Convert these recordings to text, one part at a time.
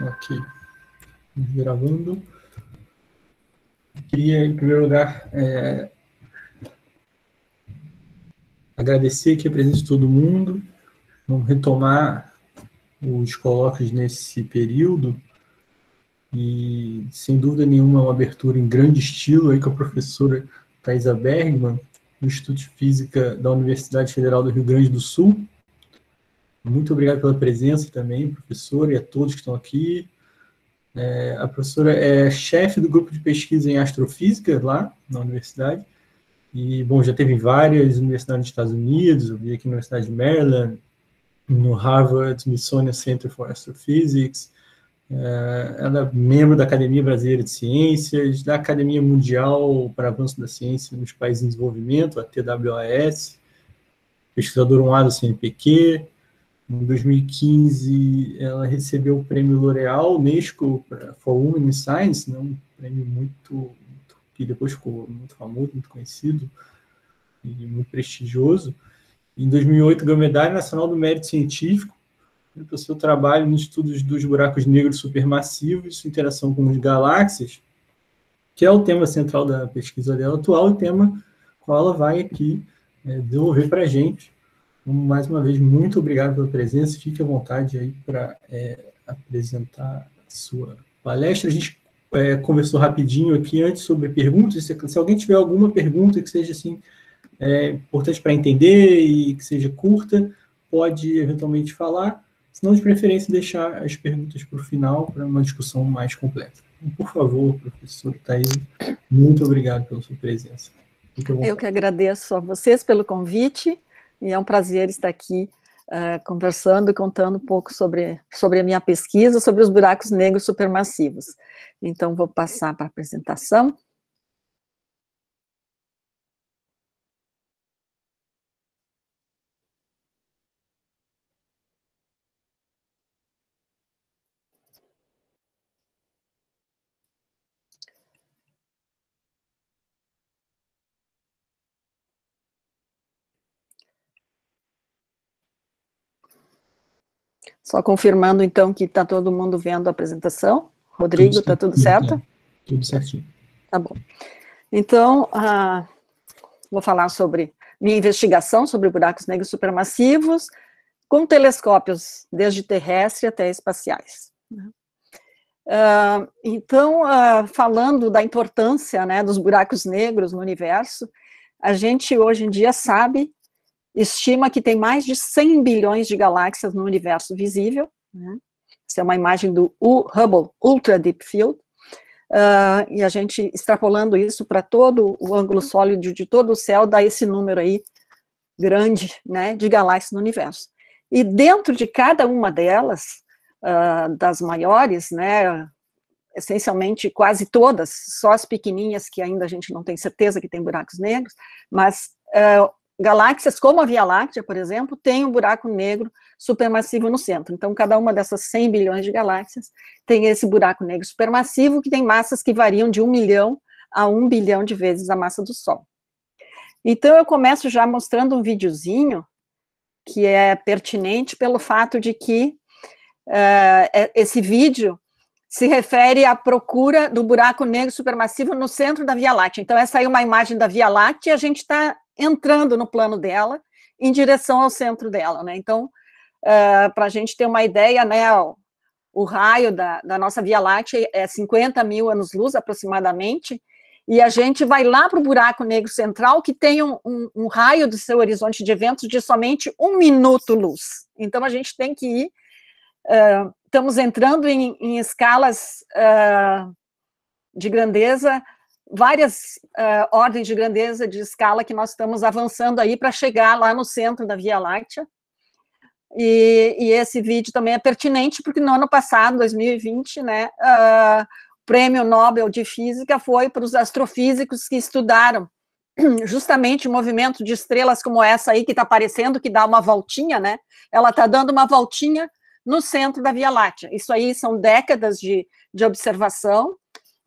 Ok. Gravando. Queria, em primeiro lugar, é, agradecer aqui a presença de todo mundo. Vamos retomar os colóquios nesse período. E, sem dúvida nenhuma, uma abertura em grande estilo aí com a professora Thaisa Bergman, do Instituto de Física da Universidade Federal do Rio Grande do Sul muito obrigado pela presença também, professora, e a todos que estão aqui. É, a professora é chefe do grupo de pesquisa em astrofísica lá na universidade. E, bom, já teve várias universidades nos Estados Unidos, eu vi aqui na Universidade de Maryland, no Harvard Smithsonian Center for Astrophysics. É, ela é membro da Academia Brasileira de Ciências, da Academia Mundial para Avanço da Ciência nos Países em Desenvolvimento, a TWAS, pesquisadora 1A do CNPq, em 2015, ela recebeu o prêmio L'Oréal Unesco for Women in Science, né, um prêmio muito, muito, que depois ficou muito famoso, muito conhecido e muito prestigioso. Em 2008, ganhou medalha nacional do mérito científico né, pelo seu trabalho nos estudos dos buracos negros supermassivos, sua interação com as galáxias, que é o tema central da pesquisa dela atual, o tema qual ela vai aqui é, devolver para a gente mais uma vez, muito obrigado pela presença. Fique à vontade aí para é, apresentar a sua palestra. A gente é, conversou rapidinho aqui antes sobre perguntas. Se, se, alguém tiver alguma pergunta que seja assim é, importante para entender e que seja curta, pode eventualmente falar. Se não, de preferência, deixar as perguntas para o final para uma discussão mais completa. Então, por favor, professor Thaís, muito obrigado pela sua presença. Eu que agradeço a vocês pelo convite e é um prazer estar aqui uh, conversando e contando um pouco sobre, sobre a minha pesquisa, sobre os buracos negros supermassivos. Então, vou passar para a apresentação. Só confirmando, então, que está todo mundo vendo a apresentação. Rodrigo, está tudo certo? Tudo certinho. Tá bom. Então, ah, vou falar sobre minha investigação sobre buracos negros supermassivos com telescópios, desde terrestre até espaciais. Né? Ah, então, ah, falando da importância né, dos buracos negros no universo, a gente hoje em dia sabe estima que tem mais de 100 bilhões de galáxias no universo visível. Né? Essa é uma imagem do Hubble Ultra Deep Field. Uh, e a gente extrapolando isso para todo o ângulo sólido de todo o céu, dá esse número aí grande né, de galáxias no universo. E dentro de cada uma delas, uh, das maiores, né, essencialmente quase todas, só as pequenininhas que ainda a gente não tem certeza que tem buracos negros, mas uh, galáxias como a Via Láctea, por exemplo, tem um buraco negro supermassivo no centro. Então, cada uma dessas 100 bilhões de galáxias tem esse buraco negro supermassivo, que tem massas que variam de 1 milhão a 1 bilhão de vezes a massa do Sol. Então, eu começo já mostrando um videozinho que é pertinente pelo fato de que uh, esse vídeo se refere à procura do buraco negro supermassivo no centro da Via Láctea. Então, essa aí é uma imagem da Via Láctea, a gente está entrando no plano dela em direção ao centro dela, né? Então, uh, ah, para a gente ter uma ideia, né, o, o raio da, da, nossa Via Láctea é 50 mil anos-luz aproximadamente, e a gente vai lá para o buraco negro central, que tem um, um, um, raio do seu horizonte de eventos de somente um minuto-luz. Então, a gente tem que ir. Uh, estamos entrando em, em escalas uh, de grandeza várias uh, ordens de grandeza de escala que nós estamos avançando aí para chegar lá no centro da Via Láctea. E, e, esse vídeo também é pertinente, porque no ano passado, 2020, né, uh, o Prêmio Nobel de Física foi para os astrofísicos que estudaram justamente o movimento de estrelas como essa aí, que está aparecendo, que dá uma voltinha, né? Ela está dando uma voltinha no centro da Via Láctea. Isso aí são décadas de, de observação,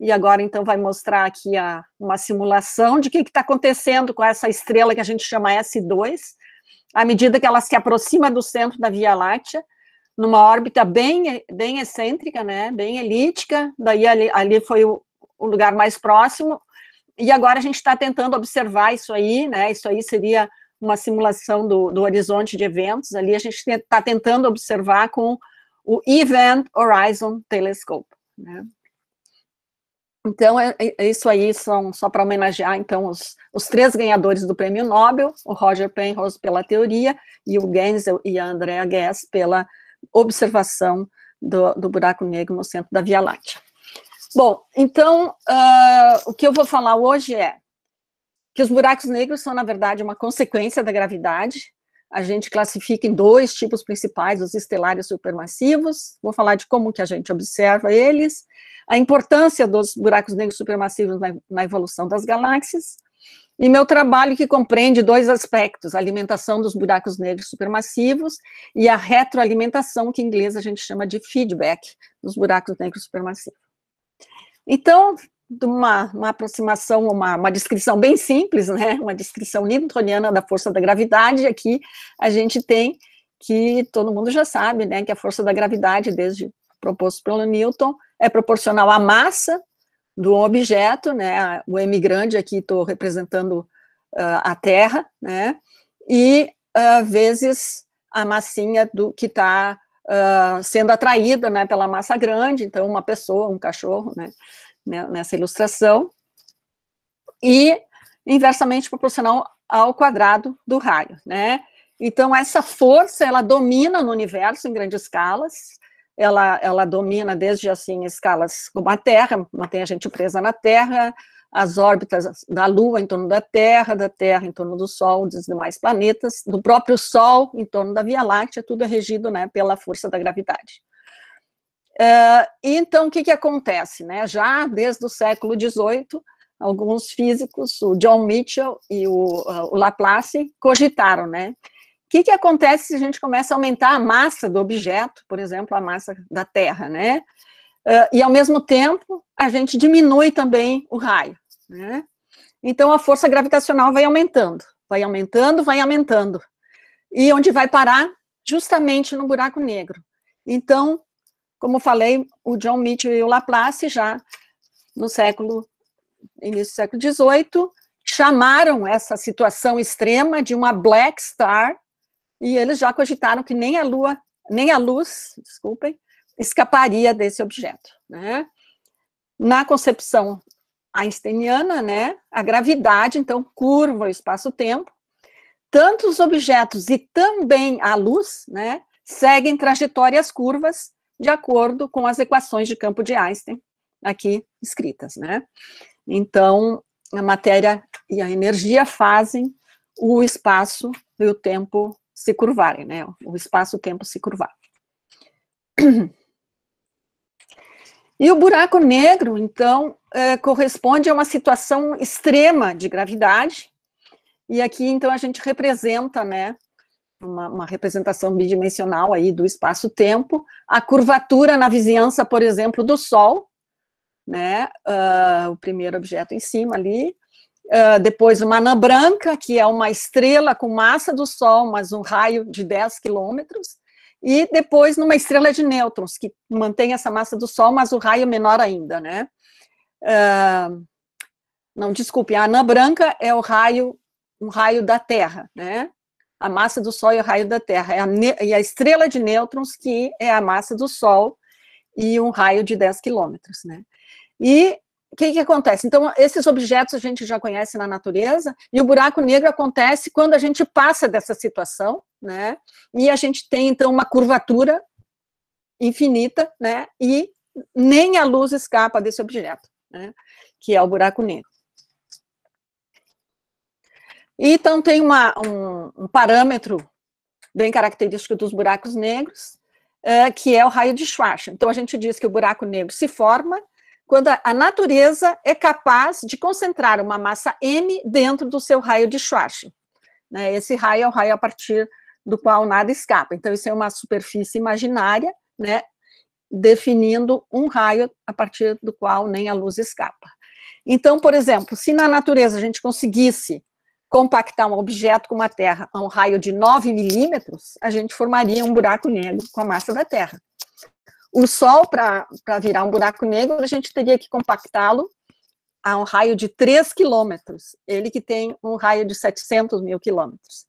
e agora, então, vai mostrar aqui a, uma simulação de o que está acontecendo com essa estrela que a gente chama S2, à medida que ela se aproxima do centro da Via Láctea, numa órbita bem, bem excêntrica, né, bem elíptica, daí ali, ali foi o, o lugar mais próximo, e agora a gente está tentando observar isso aí, né, isso aí seria uma simulação do, do horizonte de eventos, ali a gente está tentando observar com o Event Horizon Telescope, né. Então, é, é, é isso aí são só para homenagear, então, os, os três ganhadores do Prêmio Nobel, o Roger Penrose pela teoria e o Genzel e a Andrea Guess pela observação do, do buraco negro no centro da Via Láctea. Bom, então, uh, o que eu vou falar hoje é que os buracos negros são, na verdade, uma consequência da gravidade, a gente classifica em dois tipos principais, os estelares supermassivos, vou falar de como que a gente observa eles, a importância dos buracos negros supermassivos na, na evolução das galáxias, e meu trabalho que compreende dois aspectos, a alimentação dos buracos negros supermassivos e a retroalimentação, que em inglês a gente chama de feedback dos buracos negros supermassivos. Então, de uma, uma aproximação, uma, uma, descrição bem simples, né? uma descrição newtoniana da força da gravidade. Aqui a gente tem que todo mundo já sabe né? que a força da gravidade, desde proposto pelo Newton, é proporcional à massa do objeto, né? o M grande aqui estou representando uh, a Terra, né? e uh, vezes a massinha do que está Uh, ah, sendo atraída né, pela massa grande, então uma pessoa, um cachorro, né, né, nessa ilustração, e inversamente proporcional ao quadrado do raio, né? Então, essa força, ela domina no universo em grandes escalas, ela, ela domina desde, assim, escalas como a Terra, mantém a gente presa na Terra, as órbitas da Lua em torno da Terra, da Terra em torno do Sol, dos demais planetas, do próprio Sol em torno da Via Láctea, tudo é regido né, pela força da gravidade. Uh, então, o que, que acontece? Né? Já desde o século XVIII, alguns físicos, o John Mitchell e o, uh, o Laplace, cogitaram, né? O que, que acontece se a gente começa a aumentar a massa do objeto, por exemplo, a massa da Terra, né? Uh, e, ao mesmo tempo, a gente diminui também o raio, né? Então, a força gravitacional vai aumentando, vai aumentando, vai aumentando. E onde vai parar? Justamente no buraco negro. Então, como falei, o John Mitchell e o Laplace já no século início do século XVIII chamaram essa situação extrema de uma black star e eles já cogitaram que nem a lua, nem a luz, desculpem, escaparia desse objeto, né? Na concepção einsteiniana, né, a gravidade então curva o espaço-tempo. Tanto os objetos e também a luz, né, seguem trajetórias curvas de acordo com as equações de campo de Einstein aqui escritas, né? Então, a matéria e a energia fazem o espaço e o tempo se curvarem, né? O espaço e o tempo se curvar. E o buraco negro, então, é, corresponde a uma situação extrema de gravidade, e aqui, então, a gente representa, né, uma, uma representação bidimensional aí do espaço-tempo, a curvatura na vizinhança, por exemplo, do Sol, né, uh, o primeiro objeto em cima ali, uh, depois uma anã branca, que é uma estrela com massa do Sol, mas um raio de 10 quilômetros, e depois numa estrela de nêutrons, que mantém essa massa do Sol, mas o raio menor ainda, né. Uh, não, desculpe, a anã branca é o raio, um raio da Terra, né, a massa do Sol e o raio da Terra. É a e a estrela de nêutrons, que é a massa do Sol e um raio de 10 quilômetros. Né? E o que, que acontece? Então, esses objetos a gente já conhece na natureza, e o buraco negro acontece quando a gente passa dessa situação, né? E a gente tem, então, uma curvatura infinita, né? E nem a luz escapa desse objeto, né? Que é o buraco negro. Então, tem uma, um, um parâmetro bem característico dos buracos negros, uh, que é o raio de Schwarzschild. Então, a gente diz que o buraco negro se forma quando a, a natureza é capaz de concentrar uma massa m dentro do seu raio de Schwarzschild. Né? Esse raio é o raio a partir do qual nada escapa. Então, isso é uma superfície imaginária, né? definindo um raio a partir do qual nem a luz escapa. Então, por exemplo, se na natureza a gente conseguisse compactar um objeto com a Terra a um raio de 9 milímetros, a gente formaria um buraco negro com a massa da Terra. O Sol, para virar um buraco negro, a gente teria que compactá-lo a um raio de 3 quilômetros, ele que tem um raio de 700 mil quilômetros.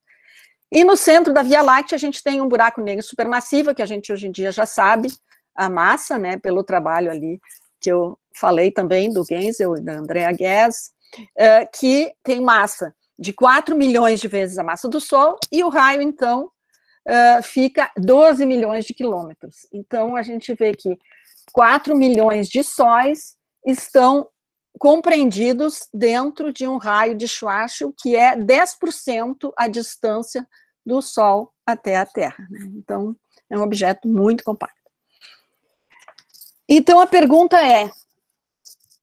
E no centro da Via Láctea a gente tem um buraco negro supermassivo, que a gente hoje em dia já sabe a massa, né, pelo trabalho ali que eu falei também do Genzel e da Andrea Guess, eh, que tem massa de 4 milhões de vezes a massa do Sol, e o raio, então, uh, fica 12 milhões de quilômetros. Então, a gente vê que 4 milhões de sóis estão compreendidos dentro de um raio de Schwarzschild, que é 10% a distância do Sol até a Terra. Né? Então, é um objeto muito compacto. Então, a pergunta é: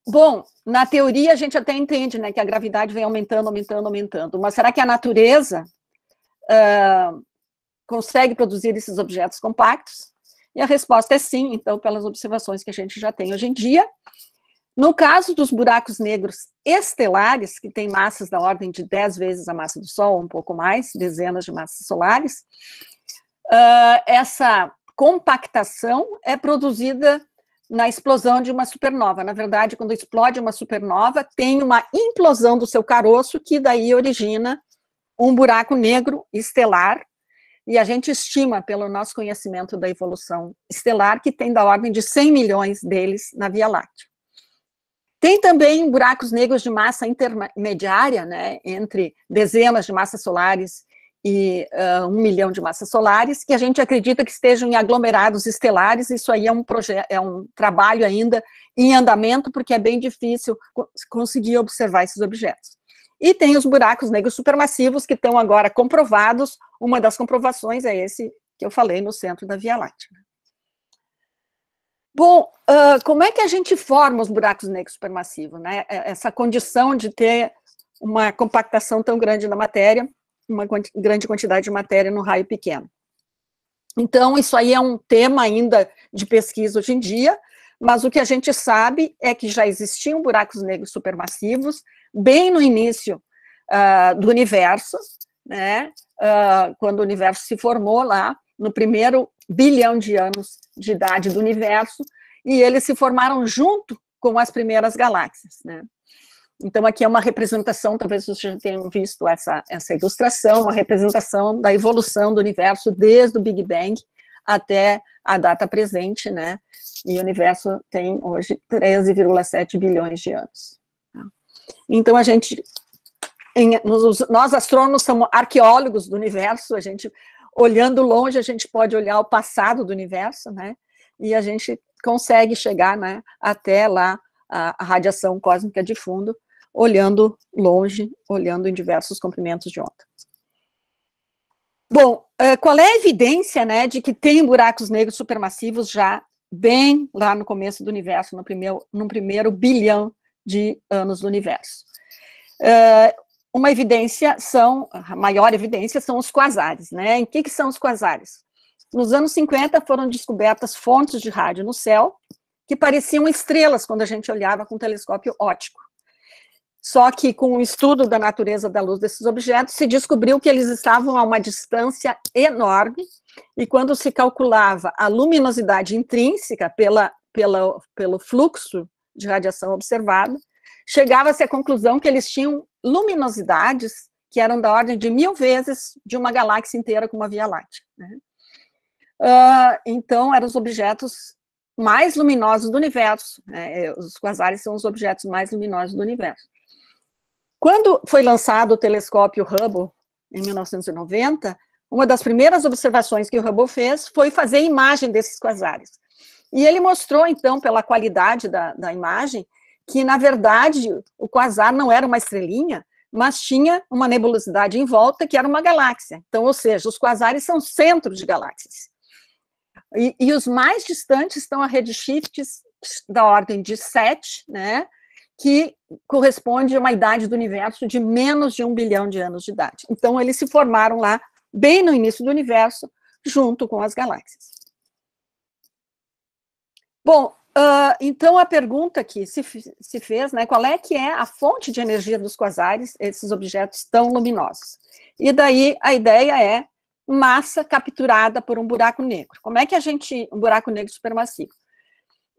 Bom, na teoria a gente até entende, né, que a gravidade vem aumentando, aumentando, aumentando. Mas será que a natureza uh, consegue produzir esses objetos compactos? E a resposta é sim, então, pelas observações que a gente já tem hoje em dia. No caso dos buracos negros estelares, que têm massas da ordem de 10 vezes a massa do Sol, um pouco mais, dezenas de massas solares, uh, essa compactação é produzida na explosão de uma supernova. Na verdade, quando explode uma supernova, tem uma implosão do seu caroço que daí origina um buraco negro estelar. E a gente estima, pelo nosso conhecimento da evolução estelar, que tem da ordem de 100 milhões deles na Via Láctea. Tem também buracos negros de massa intermediária, né, entre dezenas de massas solares uh, um milhão de massas solares, que a gente acredita que estejam em aglomerados estelares, isso aí é um, é um trabalho ainda em andamento, porque é bem difícil conseguir observar esses objetos. E tem os buracos negros supermassivos, que estão agora comprovados, uma das comprovações é esse que eu falei no centro da Via Láctea. Bom, uh, como é que a gente forma os buracos negros supermassivos? Né? É, essa condição de ter uma compactação tão grande na matéria, uma grande quantidade de matéria no raio pequeno. Então, isso aí é um tema ainda de pesquisa hoje em dia, mas o que a gente sabe é que já existiam buracos negros supermassivos bem no início uh, do universo, né? Uh, quando o universo se formou lá, no primeiro bilhão de anos de idade do universo, e eles se formaram junto com as primeiras galáxias, né? Então, aqui é uma representação, talvez vocês já tenham visto essa, essa ilustração, uma representação da evolução do universo desde o Big Bang até a data presente, né? E o universo tem hoje 13,7 bilhões de anos. Então, a gente, em, nós astrônomos somos arqueólogos do universo, a gente, olhando longe, a gente pode olhar o passado do universo, né? E a gente consegue chegar né, até lá a radiação cósmica de fundo, olhando longe, olhando em diversos comprimentos de onda. Bom, eh, qual é a evidência né, de que tem buracos negros supermassivos já bem lá no começo do universo, no primeiro, no primeiro bilhão de anos do universo? Eh, uma evidência são, a maior evidência são os quasares, né? Em que, que são os quasares? Nos anos 50 foram descobertas fontes de rádio no céu que pareciam estrelas quando a gente olhava com um telescópio óptico. Só que, com o estudo da natureza da luz desses objetos, se descobriu que eles estavam a uma distância enorme, e quando se calculava a luminosidade intrínseca pela, pela, pelo fluxo de radiação observado chegava-se à conclusão que eles tinham luminosidades que eram da ordem de mil vezes de uma galáxia inteira como a Via Láctea. Né? Uh, então, eram os objetos mais luminosos do universo. Né? É, os quasares são os objetos mais luminosos do universo. Quando foi lançado o telescópio Hubble, em 1990, uma das primeiras observações que o Hubble fez foi fazer imagem desses quasares. E ele mostrou, então, pela qualidade da, da imagem, que, na verdade, o quasar não era uma estrelinha, mas tinha uma nebulosidade em volta que era uma galáxia. Então, ou seja, os quasares são centros de galáxias. E, e os mais distantes estão a redshifts da ordem de 7, né? que corresponde a uma idade do universo de menos de um bilhão de anos de idade. Então, eles se formaram lá, bem no início do universo, junto com as galáxias. Bom, uh, então a pergunta que se, se fez, né, qual é que é a fonte de energia dos quasares, esses objetos tão luminosos? E daí a ideia é massa capturada por um buraco negro. Como é que a gente, um buraco negro supermassivo?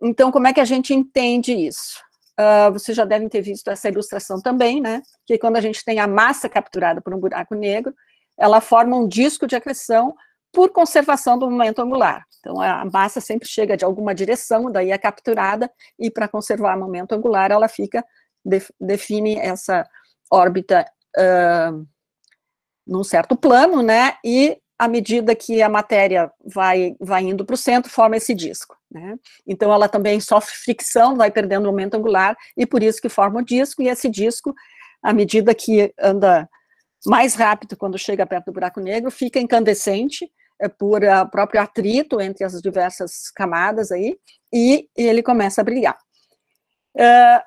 Então, como é que a gente entende isso? Uh, vocês já devem ter visto essa ilustração também, né? Que quando a gente tem a massa capturada por um buraco negro, ela forma um disco de acreção por conservação do momento angular. Então, a massa sempre chega de alguma direção, daí é capturada, e para conservar o momento angular, ela fica, define essa órbita uh, num certo plano, né? E à medida que a matéria vai, vai indo para o centro, forma esse disco. Né? Então, ela também sofre fricção, vai perdendo momento angular, e por isso que forma o disco, e esse disco, à medida que anda mais rápido quando chega perto do buraco negro, fica incandescente é, por a ah, próprio atrito entre as diversas camadas aí, e, e ele começa a brilhar. Ah,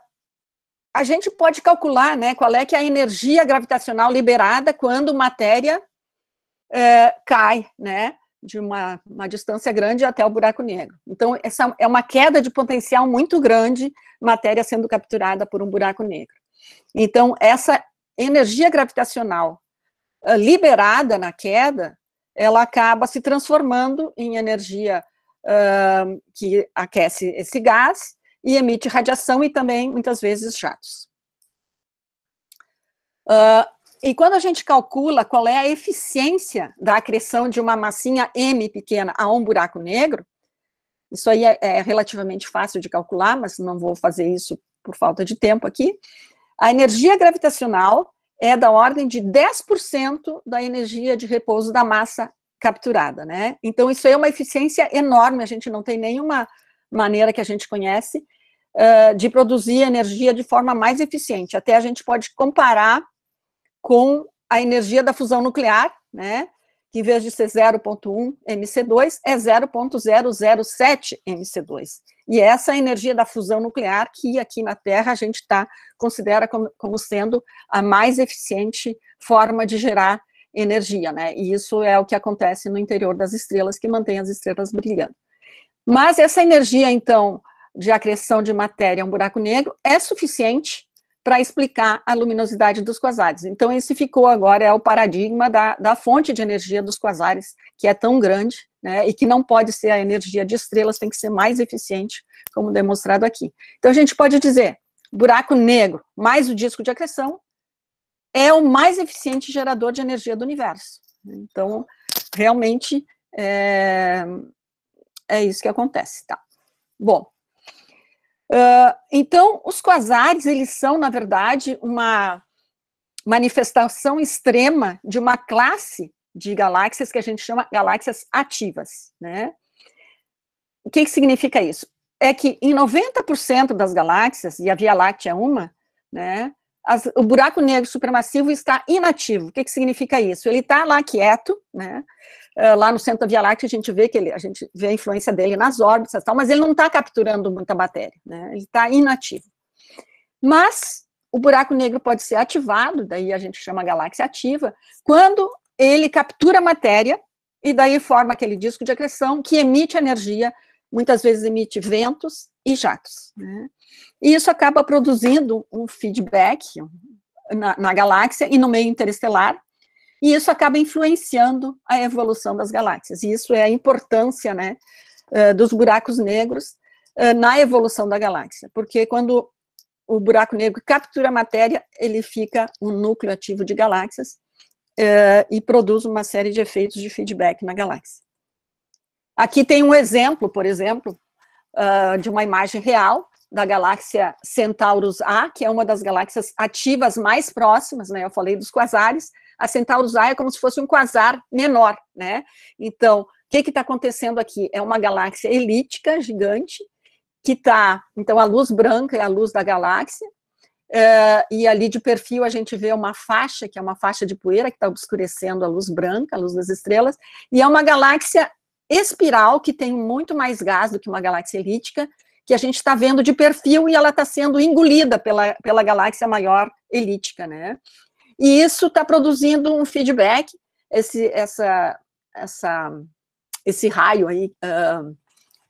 a gente pode calcular né, qual é que é a energia gravitacional liberada quando matéria é, cai, né? De uma, uma distância grande até o buraco negro. Então, essa é uma queda de potencial muito grande, matéria sendo capturada por um buraco negro. Então, essa energia gravitacional eh, liberada na queda, ela acaba se transformando em energia uh, que aquece esse gás e emite radiação e também, muitas vezes, jatos. Uh, e quando a gente calcula qual é a eficiência da acreção de uma massinha M pequena a um buraco negro, isso aí é, é relativamente fácil de calcular, mas não vou fazer isso por falta de tempo aqui. A energia gravitacional é da ordem de 10% da energia de repouso da massa capturada, né? Então, isso aí é uma eficiência enorme, a gente não tem nenhuma maneira que a gente conhece uh, de produzir energia de forma mais eficiente. Até a gente pode comparar com a energia da fusão nuclear, né? Que em vez de ser 0,1 MC2, é 0,007 MC2. E é essa a energia da fusão nuclear que aqui na Terra a gente tá, considera como, como sendo a mais eficiente forma de gerar energia, né? E isso é o que acontece no interior das estrelas, que mantém as estrelas brilhando. Mas essa energia, então, de acreção de matéria a um buraco negro é suficiente para explicar a luminosidade dos quasares. Então, esse ficou agora, é o paradigma da, da fonte de energia dos quasares, que é tão grande, né, e que não pode ser a energia de estrelas, tem que ser mais eficiente, como demonstrado aqui. Então, a gente pode dizer, buraco negro mais o disco de acreção é o mais eficiente gerador de energia do universo. Então, realmente, é, é isso que acontece, tá? Bom, ah, então, os quasares, eles são, na verdade, uma manifestação extrema de uma classe de galáxias que a gente chama galáxias ativas, né? O que, que significa isso? É que em 90% das galáxias, e a Via Láctea é uma, né? As, o buraco negro supermassivo está inativo. O que, que significa isso? Ele está lá quieto, né? Ah, lá no centro da Via Láctea, a gente vê que ele, a gente vê a influência dele nas órbitas tal, mas ele não está capturando muita matéria, né? ele está inativo. Mas o buraco negro pode ser ativado, daí a gente chama galáxia ativa, quando ele captura matéria e daí forma aquele disco de acreção que emite energia, muitas vezes emite ventos e jatos. Né? E isso acaba produzindo um feedback na, na galáxia e no meio interestelar, e isso acaba influenciando a evolução das galáxias. E isso é a importância né, eh, dos buracos negros eh, na evolução da galáxia, porque quando o buraco negro captura a matéria, ele fica um núcleo ativo de galáxias eh, e produz uma série de efeitos de feedback na galáxia. Aqui tem um exemplo, por exemplo, ah, de uma imagem real da galáxia Centaurus A, que é uma das galáxias ativas mais próximas, né? Eu falei dos quasares, a Centaurus A é como se fosse um quasar menor, né? Então, o que está acontecendo aqui? É uma galáxia elíptica gigante que está, então, a luz branca é a luz da galáxia, é, e ali de perfil a gente vê uma faixa, que é uma faixa de poeira que está obscurecendo a luz branca, a luz das estrelas, e é uma galáxia espiral que tem muito mais gás do que uma galáxia elíptica, que a gente está vendo de perfil e ela está sendo engolida pela, pela galáxia maior elítica, né? E isso está produzindo um feedback, esse, essa, essa, esse raio aí, uh,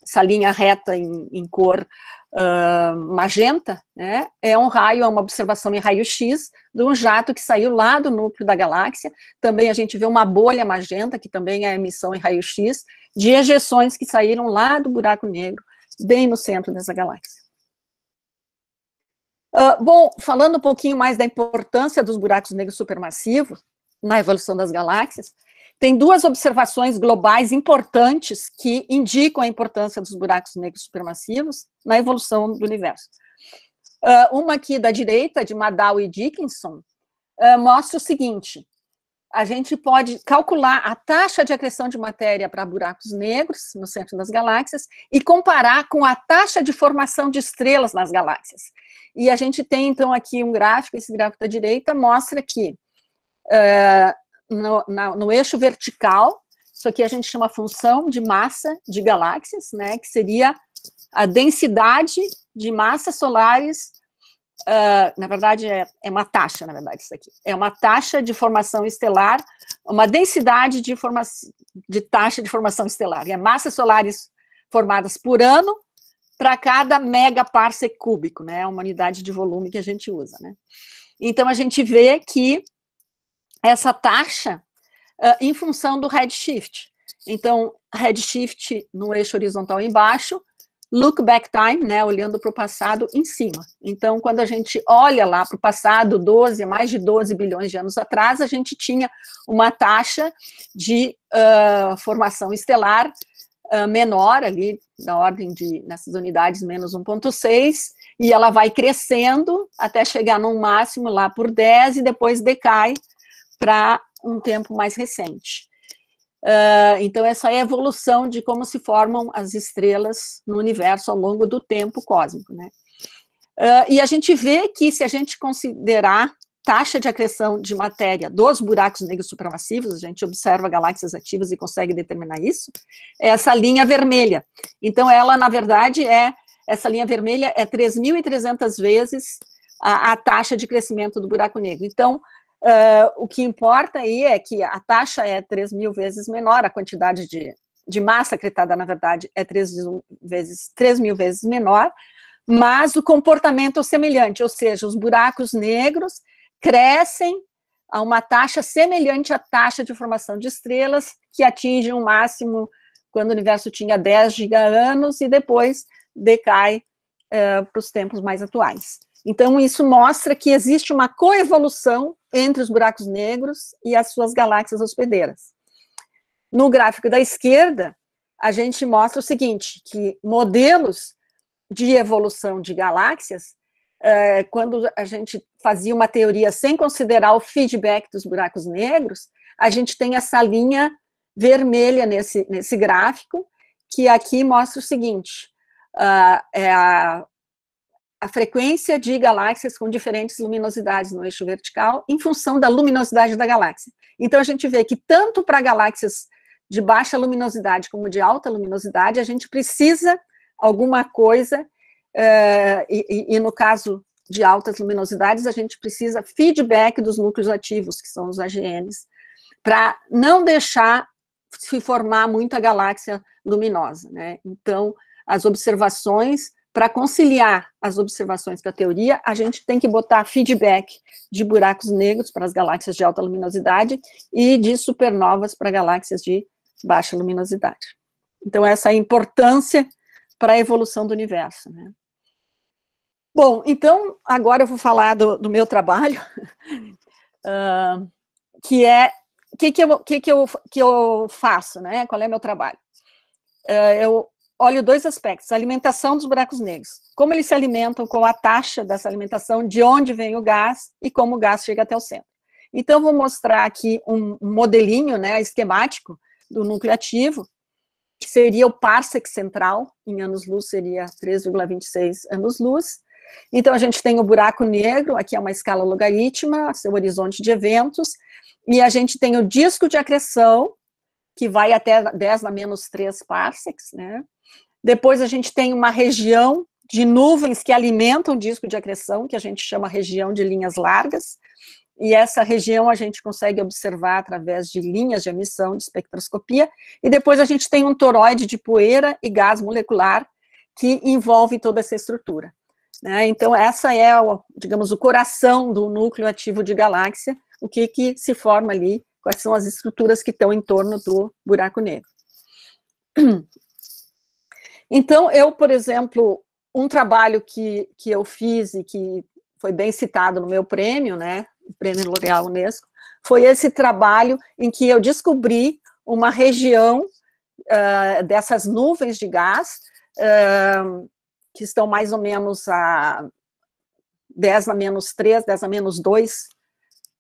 essa linha reta em, em cor uh, magenta, né? É um raio, é uma observação em raio-x de um jato que saiu lá do núcleo da galáxia. Também a gente vê uma bolha magenta, que também é emissão em raio-x, de ejeções que saíram lá do buraco negro, bem no centro dessa galáxia. Ah, bom, falando um pouquinho mais da importância dos buracos negros supermassivos na evolução das galáxias, tem duas observações globais importantes que indicam a importância dos buracos negros supermassivos na evolução do universo. Uh, uma aqui da direita, de Madal e Dickinson, uh, mostra o seguinte: a gente pode calcular a taxa de acreção de matéria para buracos negros no centro das galáxias e comparar com a taxa de formação de estrelas nas galáxias. E a gente tem, então, aqui um gráfico, esse gráfico da direita mostra que uh, no, na, no eixo vertical, isso aqui a gente chama função de massa de galáxias, né, que seria a densidade de massas solares Uh, na verdade, é, é, uma taxa, na verdade, isso aqui. É uma taxa de formação estelar, uma densidade de, forma, de taxa de formação estelar. E é massas solares formadas por ano para cada megaparsec cúbico, né? É uma unidade de volume que a gente usa, né? Então, a gente vê que essa taxa, uh, em função do redshift. Então, redshift no eixo horizontal embaixo, look back time, né, olhando para o passado em cima. Então, quando a gente olha lá para o passado, 12, mais de 12 bilhões de anos atrás, a gente tinha uma taxa de uh, formação estelar uh, menor ali, na ordem de, nessas unidades, menos 1.6, e ela vai crescendo até chegar num máximo lá por 10 e depois decai para um tempo mais recente. Uh, então, essa é a evolução de como se formam as estrelas no universo ao longo do tempo cósmico. Né? Uh, e a gente vê que, se a gente considerar taxa de acreção de matéria dos buracos negros supramassivos, a gente observa galáxias ativas e consegue determinar isso, é essa linha vermelha. Então, ela, na verdade, é essa linha vermelha é 3.300 vezes a, a, taxa de crescimento do buraco negro. Então, Uh, o que importa aí é que a taxa é 3 mil vezes menor, a quantidade de, de massa acreditada, na verdade, é 3 vezes, 3 mil vezes menor, mas o comportamento é semelhante, ou seja, os buracos negros crescem a uma taxa semelhante à taxa de formação de estrelas, que atinge um máximo quando o universo tinha 10 giga-anos e depois decai uh, para os tempos mais atuais. Então, isso mostra que existe uma coevolução entre os buracos negros e as suas galáxias hospedeiras. No gráfico da esquerda, a gente mostra o seguinte, que modelos de evolução de galáxias, é, quando a gente fazia uma teoria sem considerar o feedback dos buracos negros, a gente tem essa linha vermelha nesse, nesse gráfico, que aqui mostra o seguinte, uh, é a, a frequência de galáxias com diferentes luminosidades no eixo vertical em função da luminosidade da galáxia. Então a gente vê que tanto para galáxias de baixa luminosidade como de alta luminosidade, a gente precisa alguma coisa, uh, e, e, no caso de altas luminosidades, a gente precisa feedback dos núcleos ativos, que são os AGNs, para não deixar se formar muita galáxia luminosa. Né? Então, as observações para conciliar as observações com a teoria, a gente tem que botar feedback de buracos negros para as galáxias de alta luminosidade e de supernovas para galáxias de baixa luminosidade. Então, essa é a importância para a evolução do universo. Né? Bom, então, agora eu vou falar do, do meu trabalho, uh, que é o que, que, eu, que, que, eu, que eu faço, né? Qual é o meu trabalho? Uh, eu olho dois aspectos: a alimentação dos buracos negros, como eles se alimentam, qual a taxa dessa alimentação, de onde vem o gás e como o gás chega até o centro. Então, vou mostrar aqui um modelinho né, esquemático do núcleo ativo, que seria o parsec central, em anos-luz seria 3,26 anos-luz. Então, a gente tem o buraco negro, aqui é uma escala logarítmica, seu horizonte de eventos, e a gente tem o disco de acreção, que vai até 10 na menos 3 parsecs, né? Depois a gente tem uma região de nuvens que alimentam o disco de acreção, que a gente chama região de linhas largas, e essa região a gente consegue observar através de linhas de emissão de espectroscopia, e depois a gente tem um toroide de poeira e gás molecular que envolve toda essa estrutura. Né? Então, essa é, o, digamos, o coração do núcleo ativo de galáxia, o que, que se forma ali, quais são as estruturas que estão em torno do buraco negro. Então, eu, por exemplo, um trabalho que, que eu fiz e que foi bem citado no meu prêmio, né, o Prêmio L'Oréal Unesco, foi esse trabalho em que eu descobri uma região uh, dessas nuvens de gás, uh, que estão mais ou menos a 10 a menos 3, 10 a menos 2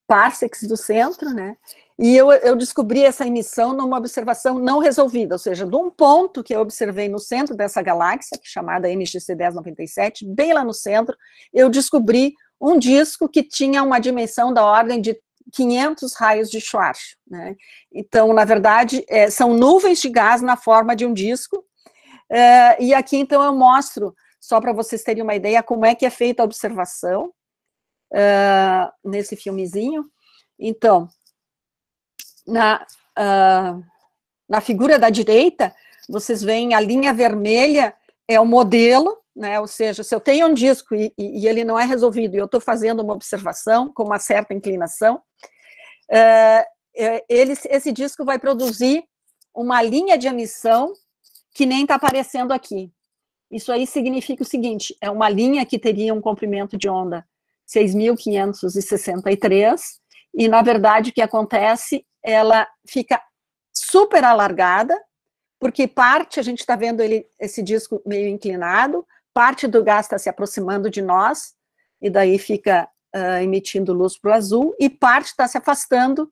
parsecs do centro, né? E eu, eu descobri essa emissão numa observação não resolvida, ou seja, de um ponto que eu observei no centro dessa galáxia, é chamada NGC 1097, bem lá no centro, eu descobri um disco que tinha uma dimensão da ordem de 500 raios de Schwarz. Né? Então, na verdade, é, são nuvens de gás na forma de um disco. É, e aqui, então, eu mostro, só para vocês terem uma ideia, como é que é feita a observação é, nesse filmezinho. Então, na, uh, na figura da direita, vocês veem a linha vermelha é o modelo, né? ou seja, se eu tenho um disco e, e ele não é resolvido e eu estou fazendo uma observação com uma certa inclinação, uh, ele, esse disco vai produzir uma linha de emissão que nem está aparecendo aqui. Isso aí significa o seguinte: é uma linha que teria um comprimento de onda 6.563, e na verdade o que acontece ela fica super alargada, porque parte, a gente está vendo ele, esse disco meio inclinado, parte do gás está se aproximando de nós, e daí fica uh, emitindo luz para o azul, e parte está se afastando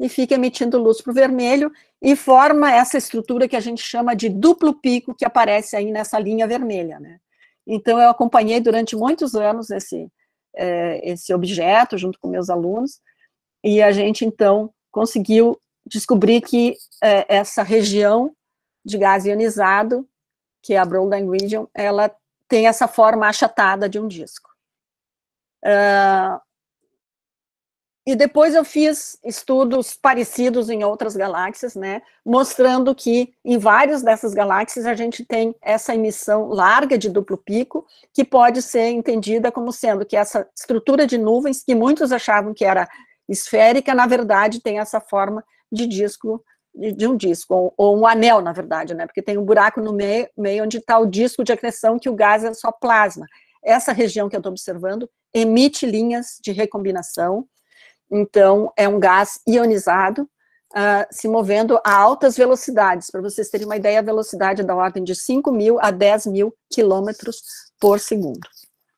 e fica emitindo luz para o vermelho, e forma essa estrutura que a gente chama de duplo pico, que aparece aí nessa linha vermelha. Né? Então, eu acompanhei durante muitos anos esse, eh, esse objeto, junto com meus alunos, e a gente, então, conseguiu descobrir que é, essa região de gás ionizado, que é a Brolden Region, ela tem essa forma achatada de um disco. Uh, e depois eu fiz estudos parecidos em outras galáxias, né, mostrando que em várias dessas galáxias a gente tem essa emissão larga de duplo pico, que pode ser entendida como sendo que essa estrutura de nuvens, que muitos achavam que era esférica, na verdade, tem essa forma de disco, de um disco, ou, ou um anel, na verdade, né? Porque tem um buraco no meio, meio onde está o disco de acreção, que o gás é só plasma. Essa região que eu estou observando emite linhas de recombinação, então é um gás ionizado, Uh, se movendo a altas velocidades. Para vocês terem uma ideia, a velocidade é da ordem de 5 mil a 10 mil quilômetros por segundo.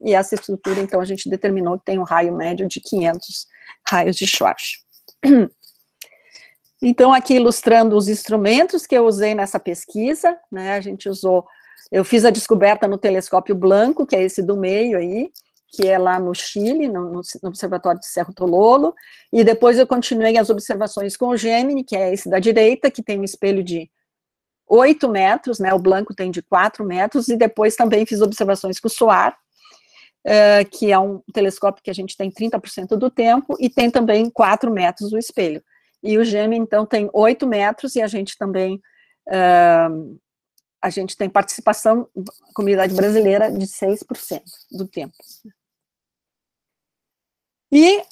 E essa estrutura, então, a gente determinou que tem um raio médio de 500 raios de Schwarz. Então, aqui ilustrando os instrumentos que eu usei nessa pesquisa, né, a gente usou, eu fiz a descoberta no telescópio Blanco, que é esse do meio aí, que é lá no Chile, no, no Observatório de Cerro Tololo, e depois eu continuei as observações com o Gemini, que é esse da direita, que tem um espelho de 8 metros, né, o Blanco tem de 4 metros, e depois também fiz observações com o SOAR, eh, que é um telescópio que a gente tem 30% do tempo, e tem também 4 metros o espelho. E o Gemini então, tem 8 metros, e a gente também. Uh, a gente tem participação, comunidade brasileira, de 6% do tempo. E uh,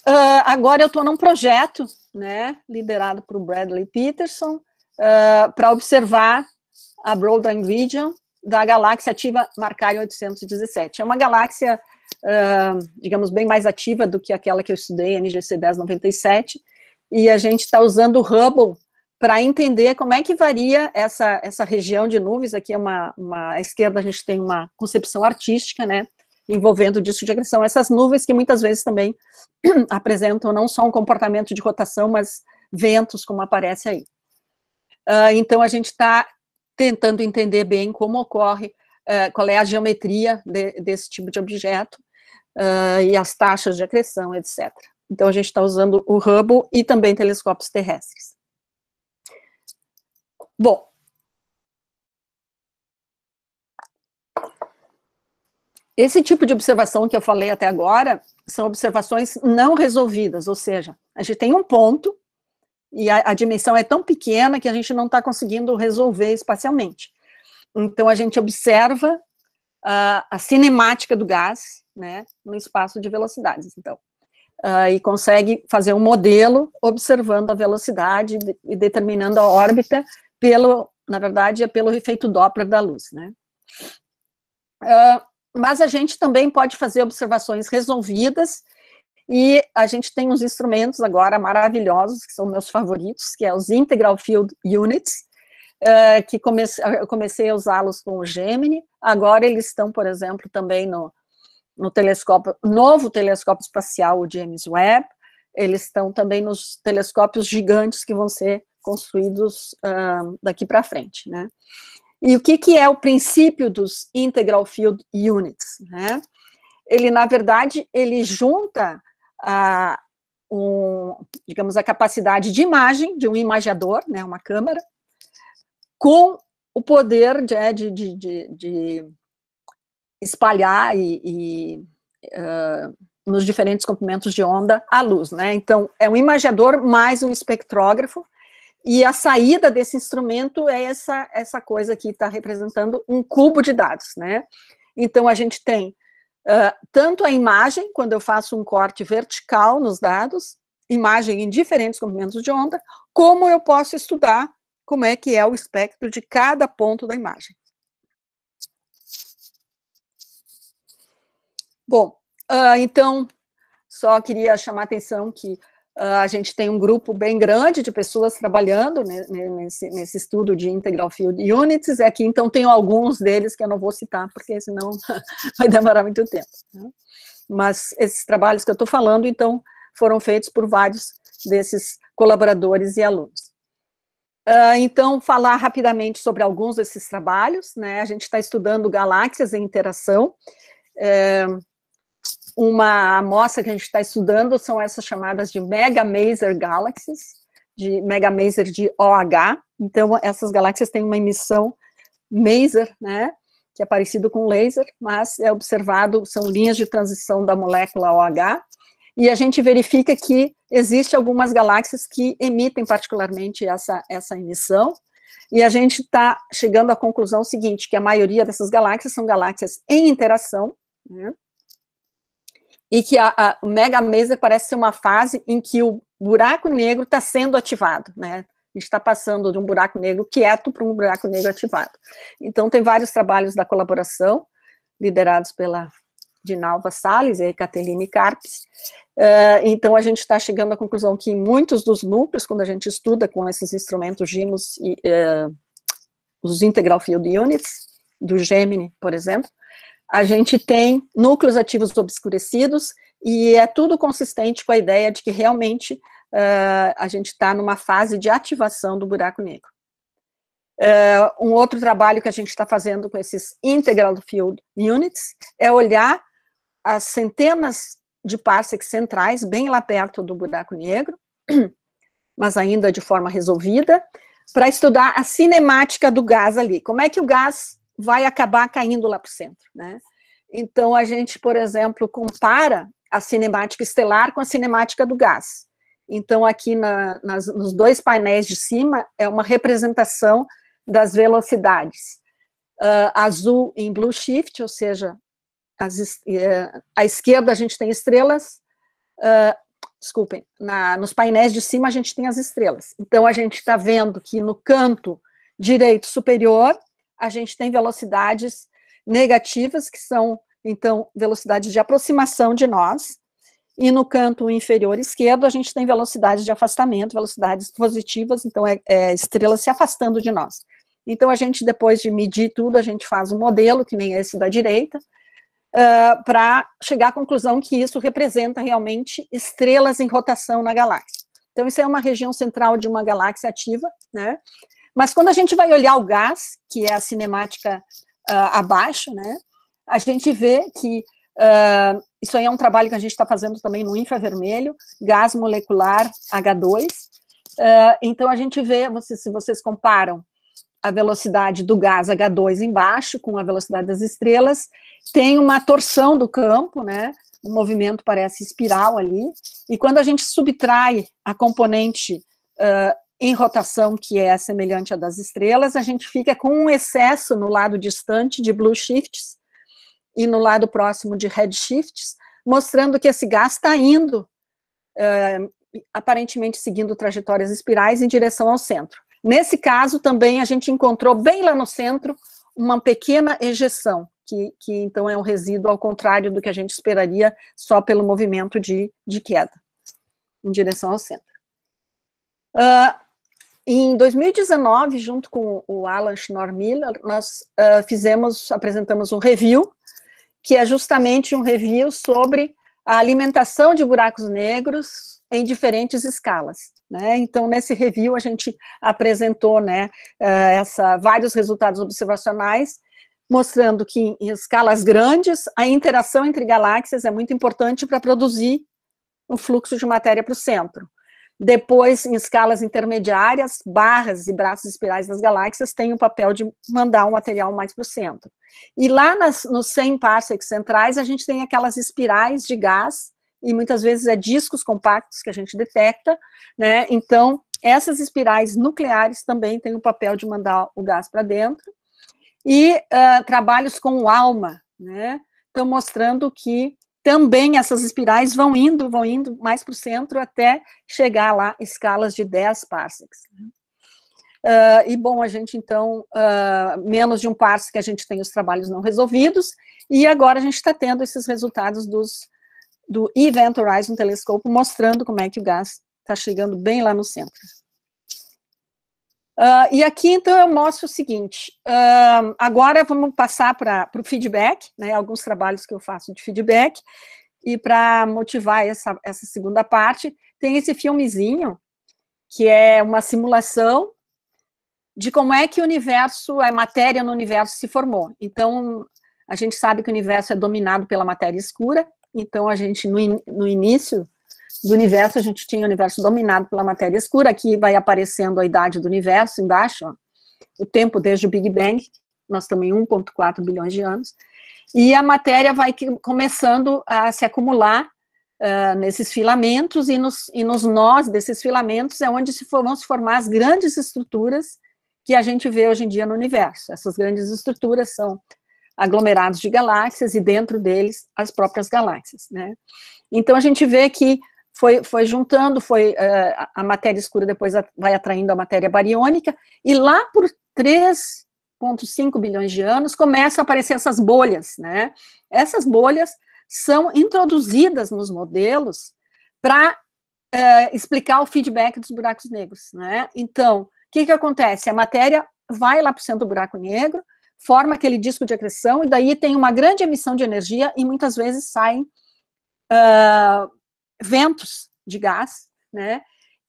agora eu estou num projeto, né, liderado por Bradley Peterson, uh, para observar a Broadband Region da galáxia ativa Marcari 817. É uma galáxia uh, digamos, bem mais ativa do que aquela que eu estudei, NGC 1097, e a gente está usando o Hubble para entender como é que varia essa, essa região de nuvens, aqui é uma, uma, à esquerda a gente tem uma concepção artística, né, envolvendo disco de agressão, essas nuvens que muitas vezes também apresentam não só um comportamento de rotação, mas ventos, como aparece aí. Uh, então, a gente está tentando entender bem como ocorre, uh, qual é a geometria de, desse tipo de objeto, uh, e as taxas de acreção, etc. Então, a gente está usando o Hubble e também telescópios terrestres. Bom, Esse tipo de observação que eu falei até agora são observações não resolvidas, ou seja, a gente tem um ponto e a, a dimensão é tão pequena que a gente não está conseguindo resolver espacialmente. Então a gente observa uh, a cinemática do gás né, no espaço de velocidades, então. Uh, e consegue fazer um modelo observando a velocidade e determinando a órbita pelo, na verdade, é pelo efeito Doppler da luz, né. Uh, mas a gente também pode fazer observações resolvidas e a gente tem uns instrumentos agora maravilhosos, que são meus favoritos, que é os Integral Field Units, uh, que comece, eu comecei a usá-los com o Gemini, agora eles estão, por exemplo, também no, no telescópio, novo telescópio espacial, o James Webb, eles estão também nos telescópios gigantes que vão ser construídos uh, daqui para frente, né? E o que, que é o princípio dos integral field units, né? Ele, na verdade, ele junta a, um, digamos, a capacidade de imagem de um imagiador, né, uma câmera, com o poder né, de, de, de, de espalhar e, e uh, nos diferentes comprimentos de onda a luz, né? Então é um imagiador mais um espectrógrafo e a saída desse instrumento é essa essa coisa que está representando um cubo de dados, né? Então a gente tem uh, tanto a imagem quando eu faço um corte vertical nos dados, imagem em diferentes comprimentos de onda, como eu posso estudar como é que é o espectro de cada ponto da imagem. Bom, uh, então, só queria chamar a atenção que uh, a gente tem um grupo bem grande de pessoas trabalhando né, nesse, nesse, estudo de Integral Field Units, é que então tem alguns deles que eu não vou citar, porque senão vai demorar muito tempo. Né? Mas esses trabalhos que eu estou falando, então, foram feitos por vários desses colaboradores e alunos. Uh, então, falar rapidamente sobre alguns desses trabalhos, né? A gente está estudando galáxias em interação, eh, uma amostra que a gente está estudando são essas chamadas de Mega Maser Galaxies, de Mega Maser de OH. Então, essas galáxias têm uma emissão maser, né? Que é parecido com laser, mas é observado, são linhas de transição da molécula OH. E a gente verifica que existe algumas galáxias que emitem particularmente essa, essa emissão. E a gente está chegando à conclusão seguinte, que a maioria dessas galáxias são galáxias em interação, né? e que a, a mega mesa parece ser uma fase em que o buraco negro está sendo ativado, né? está passando de um buraco negro quieto para um buraco negro ativado. Então, tem vários trabalhos da colaboração, liderados pela Dinalva Salles e Cateline Carpes. Uh, então, a gente está chegando à conclusão que muitos dos núcleos, quando a gente estuda com esses instrumentos GIMOS e uh, os Integral Field Units, do Gemini, por exemplo, a gente tem núcleos ativos obscurecidos e é tudo consistente com a ideia de que realmente uh, a gente está numa fase de ativação do buraco negro. Uh, um outro trabalho que a gente está fazendo com esses integral field units é olhar as centenas de parsecs centrais bem lá perto do buraco negro, mas ainda de forma resolvida, para estudar a cinemática do gás ali. Como é que o gás vai acabar caindo lá para o centro. Né? Então, a gente, por exemplo, compara a cinemática estelar com a cinemática do gás. Então, aqui na, nas, nos dois painéis de cima é uma representação das velocidades. Uh, azul em blue shift, ou seja, as, uh, à esquerda a gente tem estrelas, uh, desculpem, na, nos painéis de cima a gente tem as estrelas. Então, a gente está vendo que no canto direito superior a gente tem velocidades negativas, que são, então, velocidades de aproximação de nós, e no canto inferior esquerdo a gente tem velocidades de afastamento, velocidades positivas, então é, é estrelas se afastando de nós. Então a gente, depois de medir tudo, a gente faz um modelo, que nem esse da direita, uh, ah, para chegar à conclusão que isso representa realmente estrelas em rotação na galáxia. Então isso é uma região central de uma galáxia ativa, né? Mas quando a gente vai olhar o gás, que é a cinemática uh, abaixo, né, a gente vê que uh, isso aí é um trabalho que a gente está fazendo também no infravermelho, gás molecular H2. Uh, ah, então a gente vê, vocês, se vocês comparam a velocidade do gás H2 embaixo com a velocidade das estrelas, tem uma torção do campo, né? O movimento parece espiral ali. E quando a gente subtrai a componente uh, em rotação, que é semelhante à das estrelas, a gente fica com um excesso no lado distante de blue shifts e no lado próximo de red shifts, mostrando que esse gás está indo, uh, aparentemente seguindo trajetórias espirais em direção ao centro. Nesse caso, também a gente encontrou bem lá no centro uma pequena ejeção, que, que então é um resíduo ao contrário do que a gente esperaria só pelo movimento de, de queda em direção ao centro. Uh, em 2019, junto com o Alan Schnorr Miller, nós uh, fizemos, apresentamos um review, que é justamente um review sobre a alimentação de buracos negros em diferentes escalas. Né? Então, nesse review, a gente apresentou né, ah, essa, vários resultados observacionais, mostrando que em escalas grandes, a interação entre galáxias é muito importante para produzir um fluxo de matéria para o centro. Depois, em escalas intermediárias, barras e braços espirais das galáxias têm o papel de mandar o um material mais para o centro. E lá nas, nos 100 parsecs centrais, a gente tem aquelas espirais de gás, e muitas vezes é discos compactos que a gente detecta, né? Então, essas espirais nucleares também têm o papel de mandar o gás para dentro. E uh, trabalhos com o alma, né? Estão mostrando que também essas espirais vão indo, vão indo mais para o centro até chegar lá escalas de 10 parsecs. Uh, e bom, a gente então, uh, menos de um parsec, a gente tem os trabalhos não resolvidos, e agora a gente está tendo esses resultados dos, do Event Horizon Telescope, mostrando como é que o gás está chegando bem lá no centro. Uh, e aqui, então, eu mostro o seguinte: uh, agora vamos passar para o feedback, né, alguns trabalhos que eu faço de feedback, e para motivar essa, essa segunda parte, tem esse filmezinho, que é uma simulação de como é que o universo, a matéria no universo se formou. Então, a gente sabe que o universo é dominado pela matéria escura, então a gente, no, in, no início do universo, a gente tinha o universo dominado pela matéria escura, aqui vai aparecendo a idade do universo embaixo, ó, o tempo desde o Big Bang, nós estamos em 1,4 bilhões de anos, e a matéria vai começando a se acumular uh, nesses filamentos, e nos, e nos nós desses filamentos é onde se for, vão se formar as grandes estruturas que a gente vê hoje em dia no universo. Essas grandes estruturas são aglomerados de galáxias e dentro deles as próprias galáxias, né? Então a gente vê que foi, foi juntando, foi uh, a matéria escura depois vai atraindo a matéria bariônica, e lá por 3,5 bilhões de anos começam a aparecer essas bolhas, né? Essas bolhas são introduzidas nos modelos para uh, eh, explicar o feedback dos buracos negros, né? Então, o que, que acontece? A matéria vai lá para o centro do buraco negro, forma aquele disco de acreção, e daí tem uma grande emissão de energia, e muitas vezes saem uh, ventos de gás, né?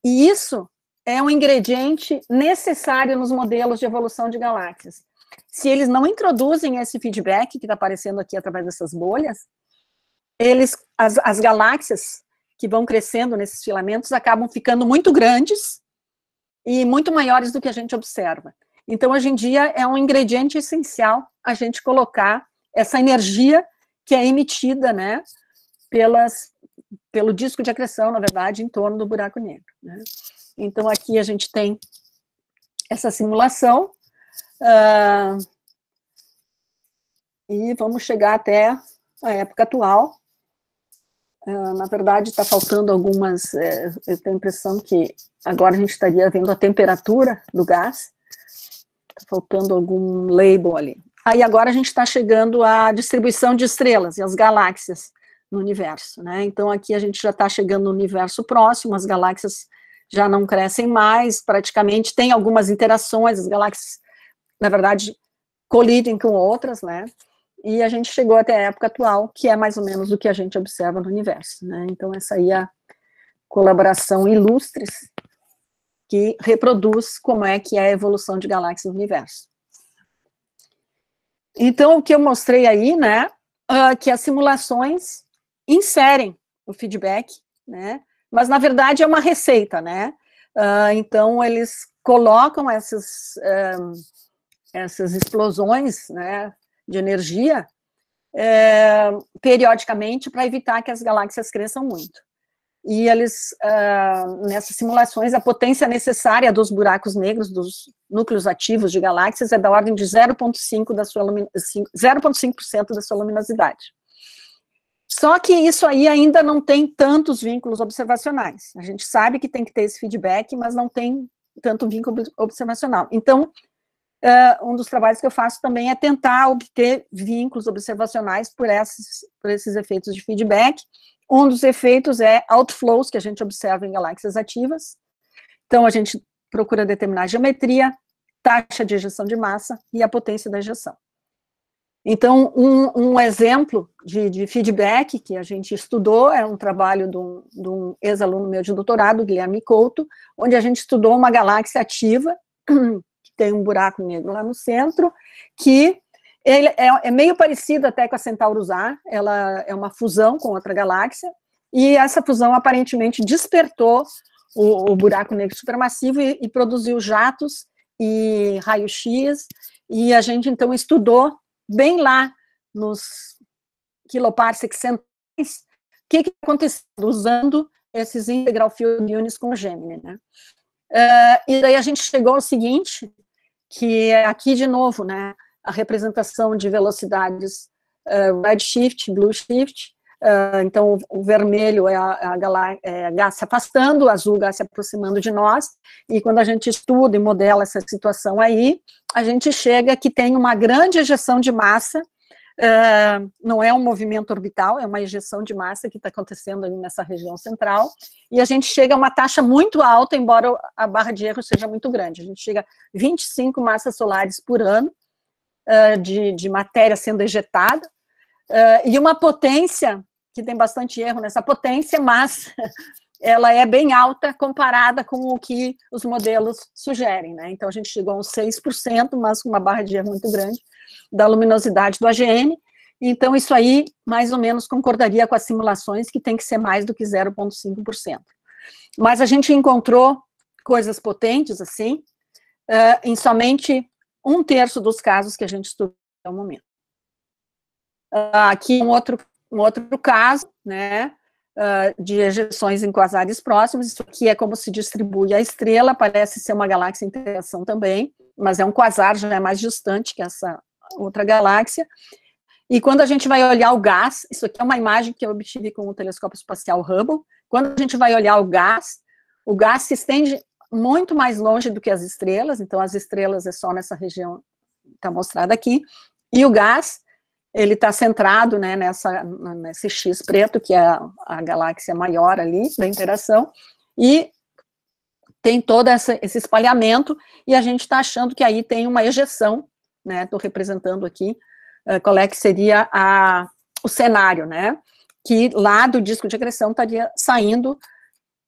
E isso é um ingrediente necessário nos modelos de evolução de galáxias. Se eles não introduzem esse feedback que está aparecendo aqui através dessas bolhas, eles, as, as galáxias que vão crescendo nesses filamentos acabam ficando muito grandes e muito maiores do que a gente observa. Então, hoje em dia, é um ingrediente essencial a gente colocar essa energia que é emitida né, pelas, pelo disco de acreção, na verdade, em torno do buraco negro. Né? Então, aqui a gente tem essa simulação. Uh, e vamos chegar até a época atual. Uh, na verdade, está faltando algumas. É, eu tenho a impressão que agora a gente estaria vendo a temperatura do gás. Está faltando algum label ali. Aí agora a gente está chegando à distribuição de estrelas e as galáxias no universo, né? Então aqui a gente já está chegando no universo próximo, as galáxias já não crescem mais, praticamente tem algumas interações, as galáxias, na verdade, colidem com outras, né? E a gente chegou até a época atual, que é mais ou menos o que a gente observa no universo, né? Então essa aí é a colaboração ilustres que reproduz como é que é a evolução de galáxias no universo. Então o que eu mostrei aí, né, uh, que as simulações inserem o feedback, né? Mas na verdade é uma receita, né? Uh, então eles colocam essas um, ah, essas explosões, né, de energia é, periodicamente para evitar que as galáxias cresçam muito. E eles, uh, nessas simulações, a potência necessária dos buracos negros, dos núcleos ativos de galáxias, é da ordem de 0,5% da, sua 0,5 da sua luminosidade. Só que isso aí ainda não tem tantos vínculos observacionais. A gente sabe que tem que ter esse feedback, mas não tem tanto vínculo observacional. Então, uh, um dos trabalhos que eu faço também é tentar obter vínculos observacionais por esses, por esses efeitos de feedback. Um dos efeitos é outflows, que a gente observa em galáxias ativas. Então, a gente procura determinar a geometria, taxa de ejeção de massa e a potência da ejeção. Então, um, um exemplo de, de, feedback que a gente estudou é um trabalho de um, um ex-aluno meu de doutorado, Guilherme Couto, onde a gente estudou uma galáxia ativa, que tem um buraco negro lá no centro, que ele é, é meio parecido até com a Centaurus A, ela é uma fusão com outra galáxia, e essa fusão aparentemente despertou o, o buraco negro supermassivo e, e produziu jatos e raio-x, e a gente então estudou bem lá nos quilopar 600, o que, que aconteceu usando esses integral field units com Gemini, né? Uh, e daí a gente chegou ao seguinte, que é aqui de novo, né, a representação de velocidades uh, ah, redshift, blueshift, ah, então o vermelho é a, é a é, gás se afastando, o azul gás se aproximando de nós, e quando a gente estuda e modela essa situação aí, a gente chega que tem uma grande ejeção de massa, ah, não é um movimento orbital, é uma ejeção de massa que está acontecendo ali nessa região central, e a gente chega a uma taxa muito alta, embora a barra de erro seja muito grande, a gente chega a 25 massas solares por ano ah, de, de matéria sendo ejetada, Uh, e uma potência que tem bastante erro nessa potência, mas ela é bem alta comparada com o que os modelos sugerem, né? Então a gente chegou a uns 6%, mas com uma barra de erro muito grande da luminosidade do AGN. Então isso aí mais ou menos concordaria com as simulações que tem que ser mais do que 0.5%. Mas a gente encontrou coisas potentes assim, Uh, em somente um terço dos casos que a gente estudou até o momento. Uh, aqui um outro um outro caso, né, ah, de ejeções em quasares próximos, isso aqui é como se distribui a estrela, parece ser uma galáxia em interação também, mas é um quasar, já é mais distante que essa outra galáxia. E quando a gente vai olhar o gás, isso aqui é uma imagem que eu obtive com o telescópio espacial Hubble, quando a gente vai olhar o gás, o gás se estende muito mais longe do que as estrelas, então as estrelas é só nessa região está mostrada aqui, e o gás ele está centrado né, nessa, nesse X preto, que é a, a galáxia maior ali da interação, e tem todo essa, esse espalhamento, e a gente está achando que aí tem uma ejeção, né, estou representando aqui, uh, qual é que seria a, o cenário, né, que lá do disco de agressão estaria saindo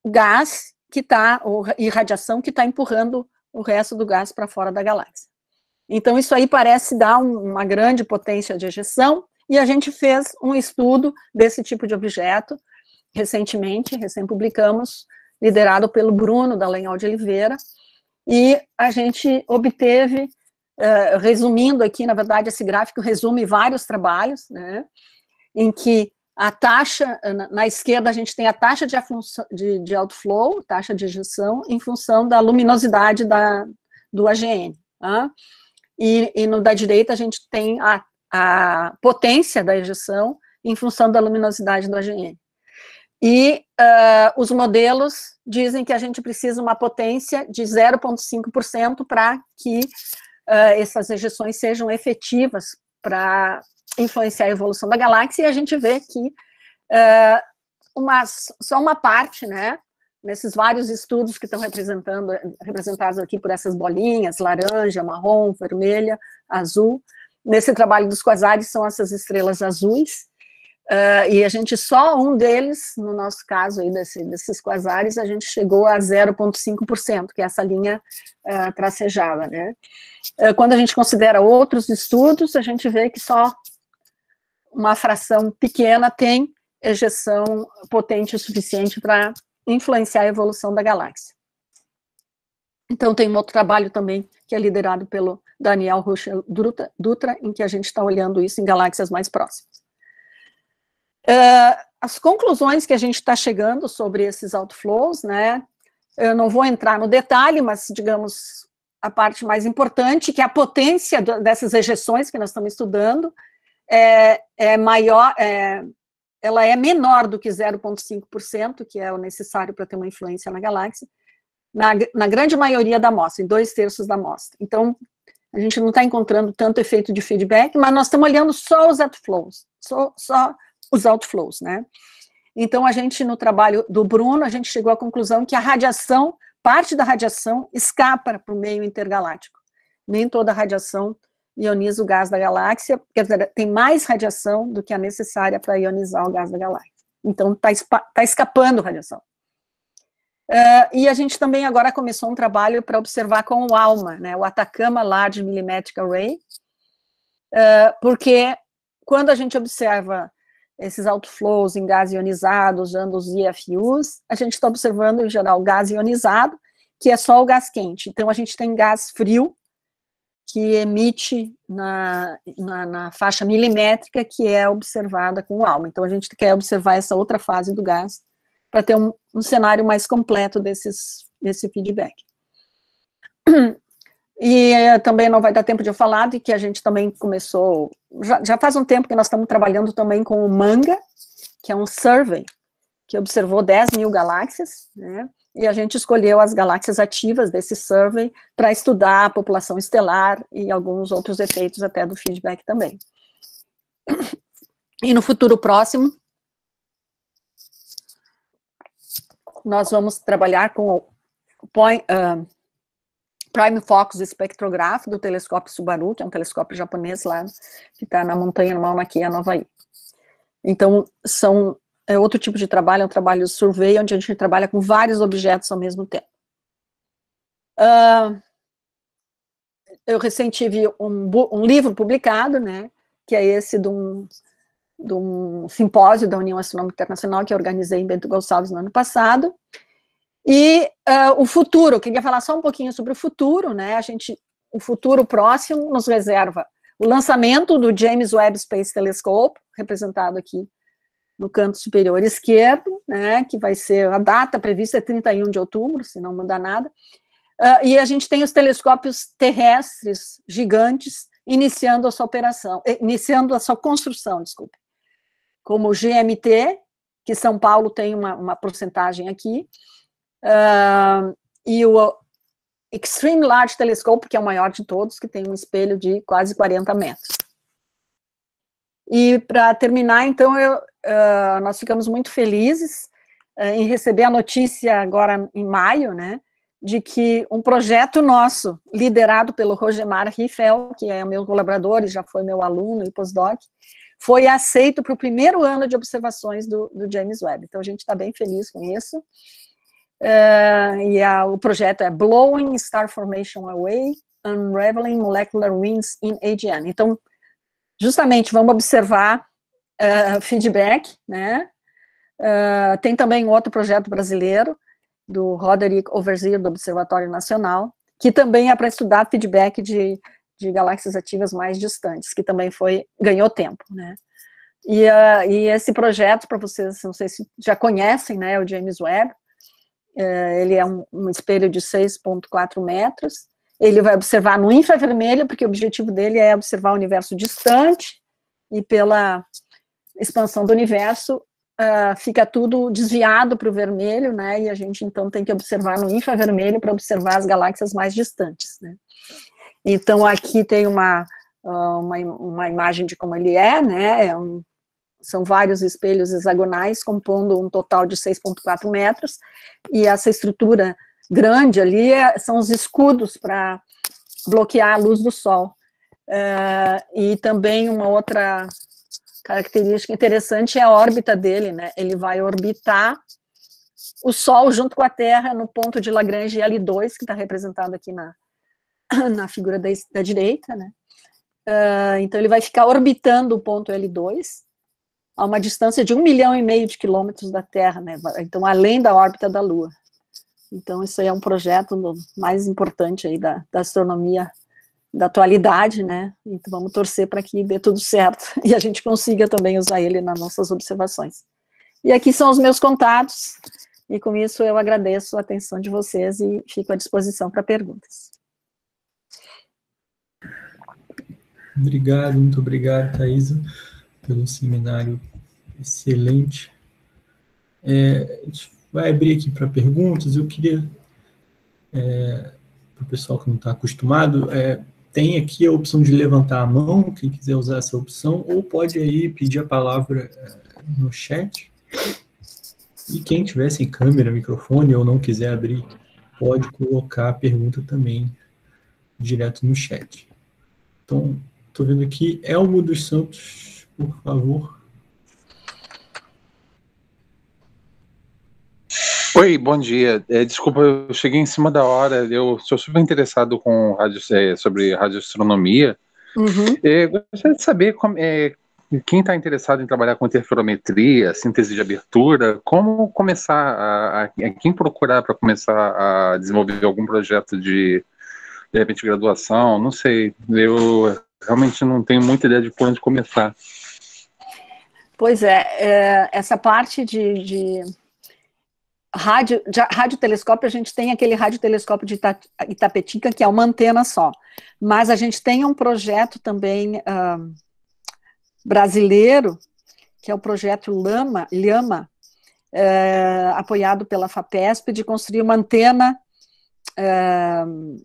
gás que está, e radiação que está empurrando o resto do gás para fora da galáxia. Então, isso aí parece dar uma grande potência de ejeção, e a gente fez um estudo desse tipo de objeto recentemente, recém publicamos, liderado pelo Bruno da Lenhal de Oliveira, e a gente obteve, uh, resumindo aqui, na verdade, esse gráfico resume vários trabalhos, né, em que a taxa, na, esquerda a gente tem a taxa de, de, de outflow, taxa de ejeção, em função da luminosidade da, do AGN. Uh. Tá? E, e no da direita a gente tem a, a potência da ejeção em função da luminosidade do AGN. E uh, os modelos dizem que a gente precisa uma potência de 0,5% para que uh, essas ejeções sejam efetivas para influenciar a evolução da galáxia, e a gente vê que uh, uma, só uma parte né, nesses vários estudos que estão representando, representados aqui por essas bolinhas, laranja, marrom, vermelha, azul. Nesse trabalho dos quasares são essas estrelas azuis, uh, e a gente só um deles, no nosso caso aí desse, desses quasares, a gente chegou a 0,5%, que é essa linha uh, tracejada, né? Uh, quando a gente considera outros estudos, a gente vê que só uma fração pequena tem ejeção potente o suficiente para influenciar a evolução da galáxia. Então, tem um outro trabalho também, que é liderado pelo Daniel Rocha Dutra, em que a gente está olhando isso em galáxias mais próximas. Uh, as conclusões que a gente está chegando sobre esses outflows, né? Eu não vou entrar no detalhe, mas, digamos, a parte mais importante, que é a potência dessas ejeções que nós estamos estudando, é, é maior, é, ela é menor do que 0,5%, que é o necessário para ter uma influência na galáxia, na, na grande maioria da amostra, em dois terços da amostra. Então, a gente não está encontrando tanto efeito de feedback, mas nós estamos olhando só os outflows, só, só os outflows, né? Então, a gente, no trabalho do Bruno, a gente chegou à conclusão que a radiação, parte da radiação, escapa para o meio intergaláctico. Nem toda a radiação ioniza o gás da galáxia, quer dizer, tem mais radiação do que a é necessária para ionizar o gás da galáxia. Então, está tá escapando radiação. Uh, e a gente também agora começou um trabalho para observar com o ALMA, né, o Atacama Large Millimetric Array, uh, porque quando a gente observa esses outflows em gás ionizado, usando os IFUs, a gente está observando, em geral, gás ionizado, que é só o gás quente. Então, a gente tem gás frio, que emite na, na, na, faixa milimétrica que é observada com o alma. Então, a gente quer observar essa outra fase do gás para ter um, um, cenário mais completo desses, desse feedback. E eh, também não vai dar tempo de eu falar de que a gente também começou, já, já faz um tempo que nós estamos trabalhando também com o MANGA, que é um survey que observou 10 mil galáxias, né? e a gente escolheu as galáxias ativas desse survey para estudar a população estelar e alguns outros efeitos até do feedback também. E no futuro próximo, nós vamos trabalhar com o point, uh, Prime Focus Espectrográfico do telescópio Subaru, que é um telescópio japonês lá, que está na montanha normal Mauna Kea, Nova York. Então, são é outro tipo de trabalho, é um trabalho survey, onde a gente trabalha com vários objetos ao mesmo tempo. Uh, eu recente tive um, um, livro publicado, né, que é esse de um, de um simpósio da União Astronômica Internacional que eu organizei em Bento Gonçalves no ano passado. E uh, o futuro, eu queria falar só um pouquinho sobre o futuro, né, a gente, o futuro próximo nos reserva o lançamento do James Webb Space Telescope, representado aqui no canto superior esquerdo, né, que vai ser a data prevista é 31 de outubro, se não mudar nada. Uh, e a gente tem os telescópios terrestres gigantes iniciando a sua operação, eh, iniciando a sua construção, desculpe. Como o GMT, que São Paulo tem uma, uma porcentagem aqui, uh, e o Extreme Large Telescope, que é o maior de todos, que tem um espelho de quase 40 metros. E para terminar, então, eu, uh, nós ficamos muito felizes uh, em receber a notícia agora em maio, né, de que um projeto nosso, liderado pelo Rogemar Riffel, que é meu colaborador e já foi meu aluno e pós-doc, foi aceito para o primeiro ano de observações do, do James Webb. Então, a gente está bem feliz com isso. Uh, e a, o projeto é Blowing Star Formation Away, Unraveling Molecular Winds in AGN. Então, justamente vamos observar uh, feedback, né? Uh, tem também outro projeto brasileiro do Roderick Overzier do Observatório Nacional, que também é para estudar feedback de, de galáxias ativas mais distantes, que também foi ganhou tempo, né? E, uh, e esse projeto, para vocês, não sei se já conhecem, né, é o James Webb, é, ele é um, um espelho de 6,4 metros, ele vai observar no infravermelho, porque o objetivo dele é observar o universo distante, e pela expansão do universo, uh, fica tudo desviado para o vermelho, né? E a gente então tem que observar no infravermelho para observar as galáxias mais distantes, né? Então aqui tem uma, ah, uma, uma imagem de como ele é, né? É um, são vários espelhos hexagonais compondo um total de 6,4 metros, e essa estrutura grande ali é, são os escudos para bloquear a luz do sol. É, e também uma outra característica interessante é a órbita dele, né? Ele vai orbitar o Sol junto com a Terra no ponto de Lagrange L2, que está representado aqui na, na figura da, da direita, né? Uh, então ele vai ficar orbitando o ponto L2 a uma distância de um milhão e meio de quilômetros da Terra, né? Então além da órbita da Lua. Então, isso aí é um projeto mais importante aí da, da astronomia da atualidade, né? Então, vamos torcer para que dê tudo certo e a gente consiga também usar ele nas nossas observações. E aqui são os meus contatos, e com isso eu agradeço a atenção de vocês e fico à disposição para perguntas. Obrigado, muito obrigado, Thaisa, pelo seminário excelente. É, vai abrir aqui para perguntas. Eu queria, é, para o pessoal que não está acostumado, é, tem aqui a opção de levantar a mão, quem quiser usar essa opção, ou pode aí pedir a palavra é, no chat. E quem tiver sem câmera, microfone ou não quiser abrir, pode colocar a pergunta também direto no chat. Então, estou vendo aqui, Elmo dos Santos, por favor. Oi, bom dia. É, desculpa, eu cheguei em cima da hora. Eu sou super interessado com radio, é, sobre radioastronomia. Uhum. É, gostaria de saber como, é, quem está interessado em trabalhar com interferometria, síntese de abertura, como começar a, a é, quem procurar para começar a desenvolver algum projeto de de repente graduação, não sei. Eu realmente não tenho muita ideia de por onde começar. Pois é, é essa parte de, de rádio, já, telescópio a gente tem aquele radiotelescópio de Itapetica, que é uma antena só. Mas a gente tem um projeto também uh, brasileiro, que é o projeto Lama, Lhama, uh, apoiado pela FAPESP, de construir uma antena uh,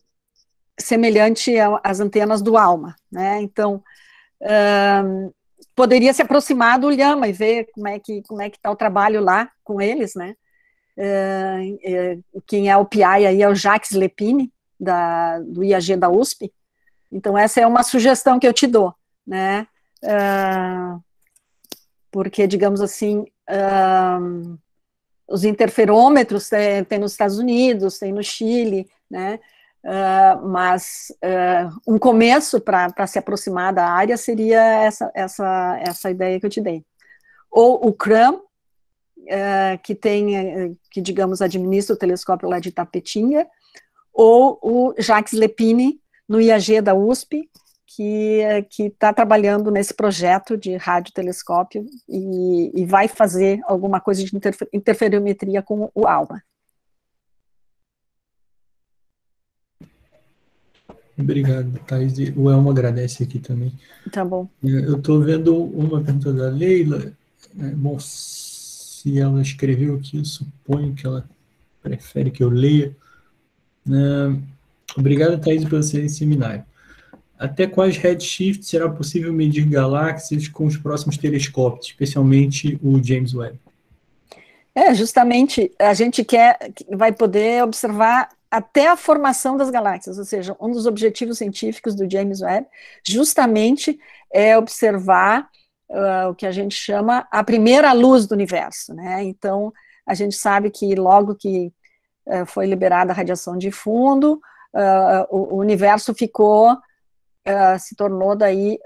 semelhante às antenas do Alma. Né? Então, ah, poderia se aproximar do Lhama e ver como é que como é que está o trabalho lá com eles, né? Ah, eh, quem é o PI aí é o Jacques Lepine, da, do IAG da USP. Então, essa é uma sugestão que eu te dou, né? Ah, porque, digamos assim, ah, os interferômetros tem, tem, nos Estados Unidos, tem no Chile, né? Uh, mas uh, um começo para se aproximar da área seria essa, essa, essa ideia que eu te dei. Ou o CRAM, eh, que tem, eh, que digamos, administra o telescópio lá de Tapetinga, ou o Jacques Lepine, no IAG da USP, que está eh, trabalhando nesse projeto de radiotelescópio e, e vai fazer alguma coisa de interfer, interferometria com o ALMA. Obrigado, Thais. O Elmo agradece aqui também. Tá bom. Eu estou vendo uma pergunta da Leila. Bom, né, se ela escreveu aqui, eu suponho que ela prefere que eu leia. Uh, obrigado, Thaís, pelo seu seminário. Até quais redshifts será possível medir galáxias com os próximos telescópios, especialmente o James Webb? É, justamente, a gente quer, vai poder observar até a formação das galáxias, ou seja, um dos objetivos científicos do James Webb justamente é observar uh, o que a gente chama a primeira luz do universo, né? Então, a gente sabe que logo que uh, foi liberada a radiação de fundo, uh, o, o, universo ficou, se tornou daí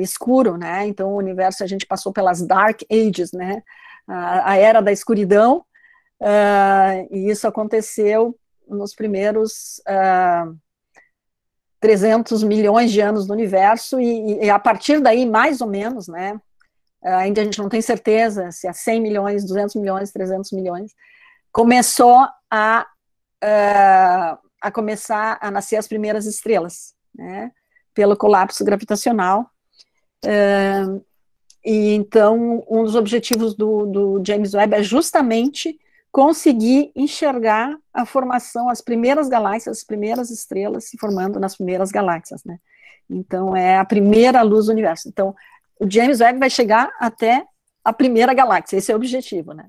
escuro, né? Então, o universo, a gente passou pelas Dark Ages, né? a era da escuridão, e isso aconteceu nos primeiros 300 milhões de anos do universo, e, e, a partir daí, mais ou menos, né? Ainda a gente não tem certeza se há 100 milhões, 200 milhões, 300 milhões, começou a, uh, a começar a nascer as primeiras estrelas, né? Pelo colapso gravitacional. Uh, e então, um dos objetivos do, do James Webb é justamente conseguir enxergar a formação, as primeiras galáxias, as primeiras estrelas se formando nas primeiras galáxias, né? Então, é a primeira luz do universo. Então, o James Webb vai chegar até a primeira galáxia, esse é o objetivo, né?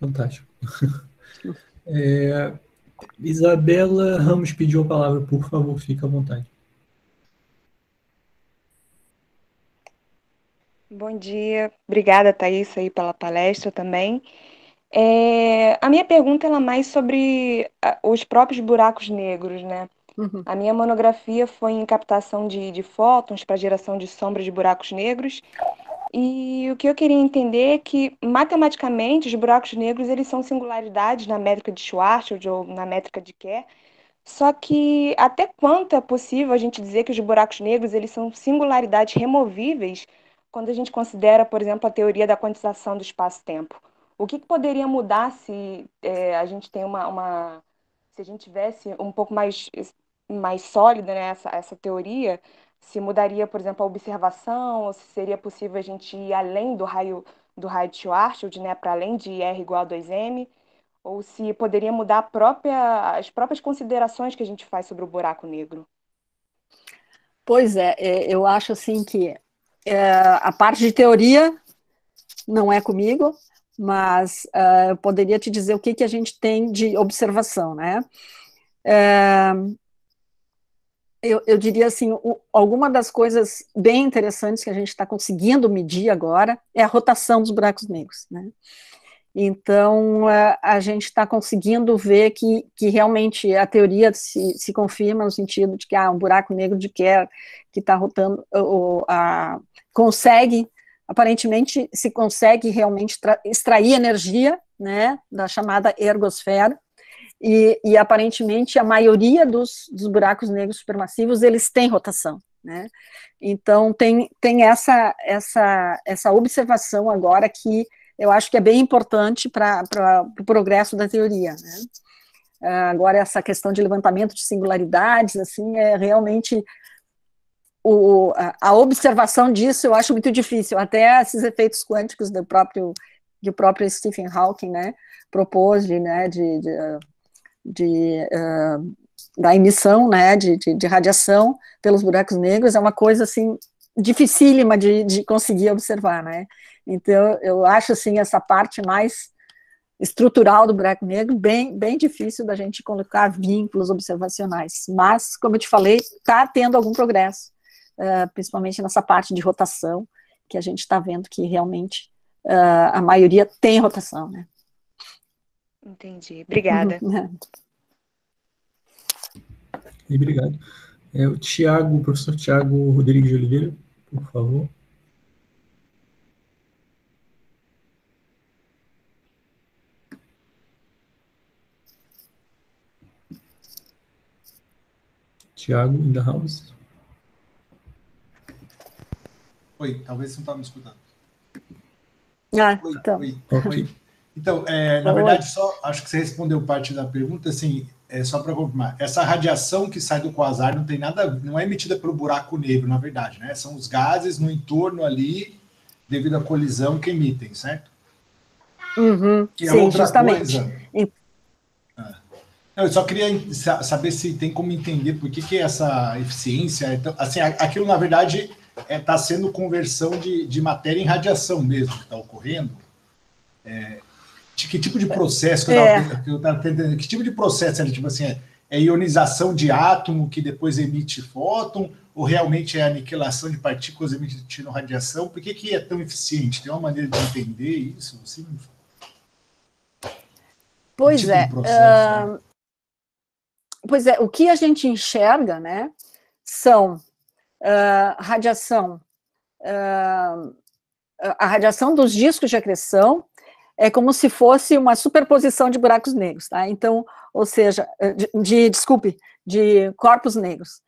Fantástico. É, Isabela Ramos pediu a palavra, por favor, fique à vontade. Bom dia, obrigada Thaís aí pela palestra também. É, a minha pergunta é mais sobre ah, os próprios buracos negros, né? Uhum. A minha monografia foi em captação de, de fótons para geração de sombras de buracos negros. E o que eu queria entender é que, matematicamente, os buracos negros eles são singularidades na métrica de Schwarzschild ou na métrica de Kerr. Só que até quanto é possível a gente dizer que os buracos negros eles são singularidades removíveis quando a gente considera, por exemplo, a teoria da quantização do espaço-tempo? O que, que, poderia mudar se é, a gente tem uma, uma, se a gente tivesse um pouco mais mais sólida né, essa, essa teoria? Se mudaria, por exemplo, a observação, ou se seria possível a gente ir além do raio do raio de Schwarzschild, né, para além de R igual a 2m, ou se poderia mudar própria, as próprias considerações que a gente faz sobre o buraco negro? Pois é, é eu acho assim que é, a parte de teoria não é comigo, mas é, eu poderia te dizer o que, que a gente tem de observação, né? É, eu, eu, diria assim, o, alguma das coisas bem interessantes que a gente está conseguindo medir agora é a rotação dos buracos negros, né? Então, a, gente está conseguindo ver que, que realmente a teoria se, se confirma no sentido de que há ah, um buraco negro de Kerr que está rotando, ou, a, consegue, aparentemente, se consegue realmente extrair energia né, da chamada ergosfera, e, e aparentemente a maioria dos, dos buracos negros supermassivos, eles têm rotação. Né? Então, tem, tem essa, essa, essa observação agora que eu acho que é bem importante para o pro progresso da teoria. Né? Ah, agora, essa questão de levantamento de singularidades, assim, é realmente o, a observação disso eu acho muito difícil, até esses efeitos quânticos do próprio, do próprio Stephen Hawking, né, propôs de, né, de, de, de uh, da emissão, né, de, de, de, radiação pelos buracos negros, é uma coisa, assim, dificílima de, de conseguir observar, né, então, eu acho, assim, essa parte mais estrutural do buraco negro bem, bem difícil da gente colocar vínculos observacionais. Mas, como eu te falei, está tendo algum progresso, uh, principalmente nessa parte de rotação, que a gente está vendo que realmente uh, a maioria tem rotação, né? Entendi. Obrigada. Uhum. É. Obrigado. É, o Tiago, professor Tiago Rodrigues de Oliveira, por favor. Tiago, in the house. Oi, talvez você não estava tá me escutando. Ah, oi, então. Oi, okay. Então, é, na verdade, só acho que você respondeu parte da pergunta, assim, é só para confirmar. Essa radiação que sai do quasar não tem nada, não é emitida pelo buraco negro, na verdade, né? São os gases no entorno ali, devido à colisão, que emitem, certo? Uhum, é sim, outra justamente. Coisa. Eu só queria saber se tem como entender por que, que essa eficiência é tão, assim, aquilo na verdade está é, tá sendo conversão de, de matéria em radiação mesmo que está ocorrendo. É, de, que tipo de processo que eu estava é. entendendo? Que tipo de processo era tipo assim? É, é ionização de átomo que depois emite fóton, ou realmente é aniquilação de partículas emitindo radiação? Por que, que é tão eficiente? Tem uma maneira de entender isso? Assim? Pois que tipo é. Processo, uh... né? pois é, o que a gente enxerga, né, são uh, radiação, uh, a radiação dos discos de acreção é como se fosse uma superposição de buracos negros, tá? Então, ou seja, de, de desculpe, de corpos negros.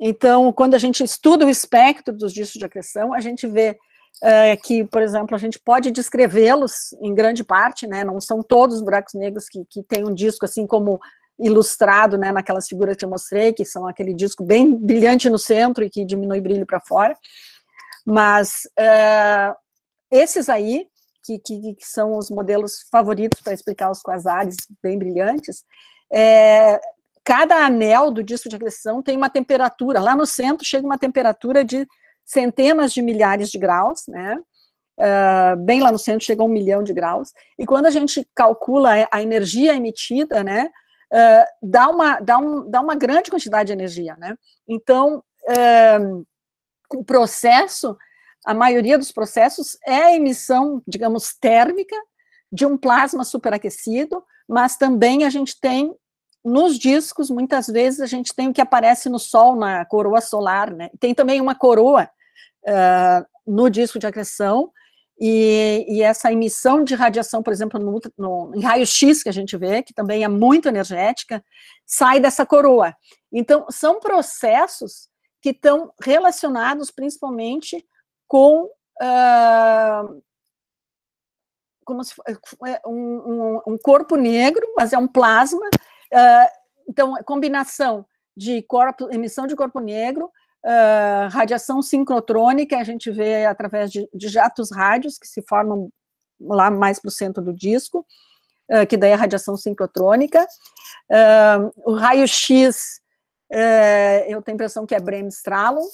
Então, quando a gente estuda o espectro dos discos de acreção, a gente vê é, que, por exemplo, a gente pode descrevê-los em grande parte, né, não são todos os buracos negros que, que têm um disco assim como ilustrado, né, naquelas figuras que eu mostrei, que são aquele disco bem brilhante no centro e que diminui brilho para fora. Mas uh, esses aí, que, que, que, são os modelos favoritos para explicar os quasares bem brilhantes, é, cada anel do disco de agressão tem uma temperatura, lá no centro chega uma temperatura de centenas de milhares de graus, né? Uh, bem lá no centro chega a um milhão de graus, e quando a gente calcula a energia emitida, né, uh, dá, uma, dá, um, dá uma grande quantidade de energia, né? Então, uh, o processo, a maioria dos processos é a emissão, digamos, térmica de um plasma superaquecido, mas também a gente tem nos discos, muitas vezes a gente tem o que aparece no Sol, na coroa solar, né? Tem também uma coroa uh, no disco de acreção, e, e, essa emissão de radiação, por exemplo, no, no, em raio-x que a gente vê, que também é muito energética, sai dessa coroa. Então, são processos que estão relacionados principalmente com. Uh, como se, é, um, um, um, corpo negro, mas é um plasma. Uh, então, combinação de corpo, emissão de corpo negro uh, radiação sincrotrônica, a gente vê através de, de jatos rádios que se formam lá mais para o centro do disco, uh, que daí é radiação sincrotrônica. Uh, o raio-x, eh, eu tenho a impressão que é bremsstrahlung,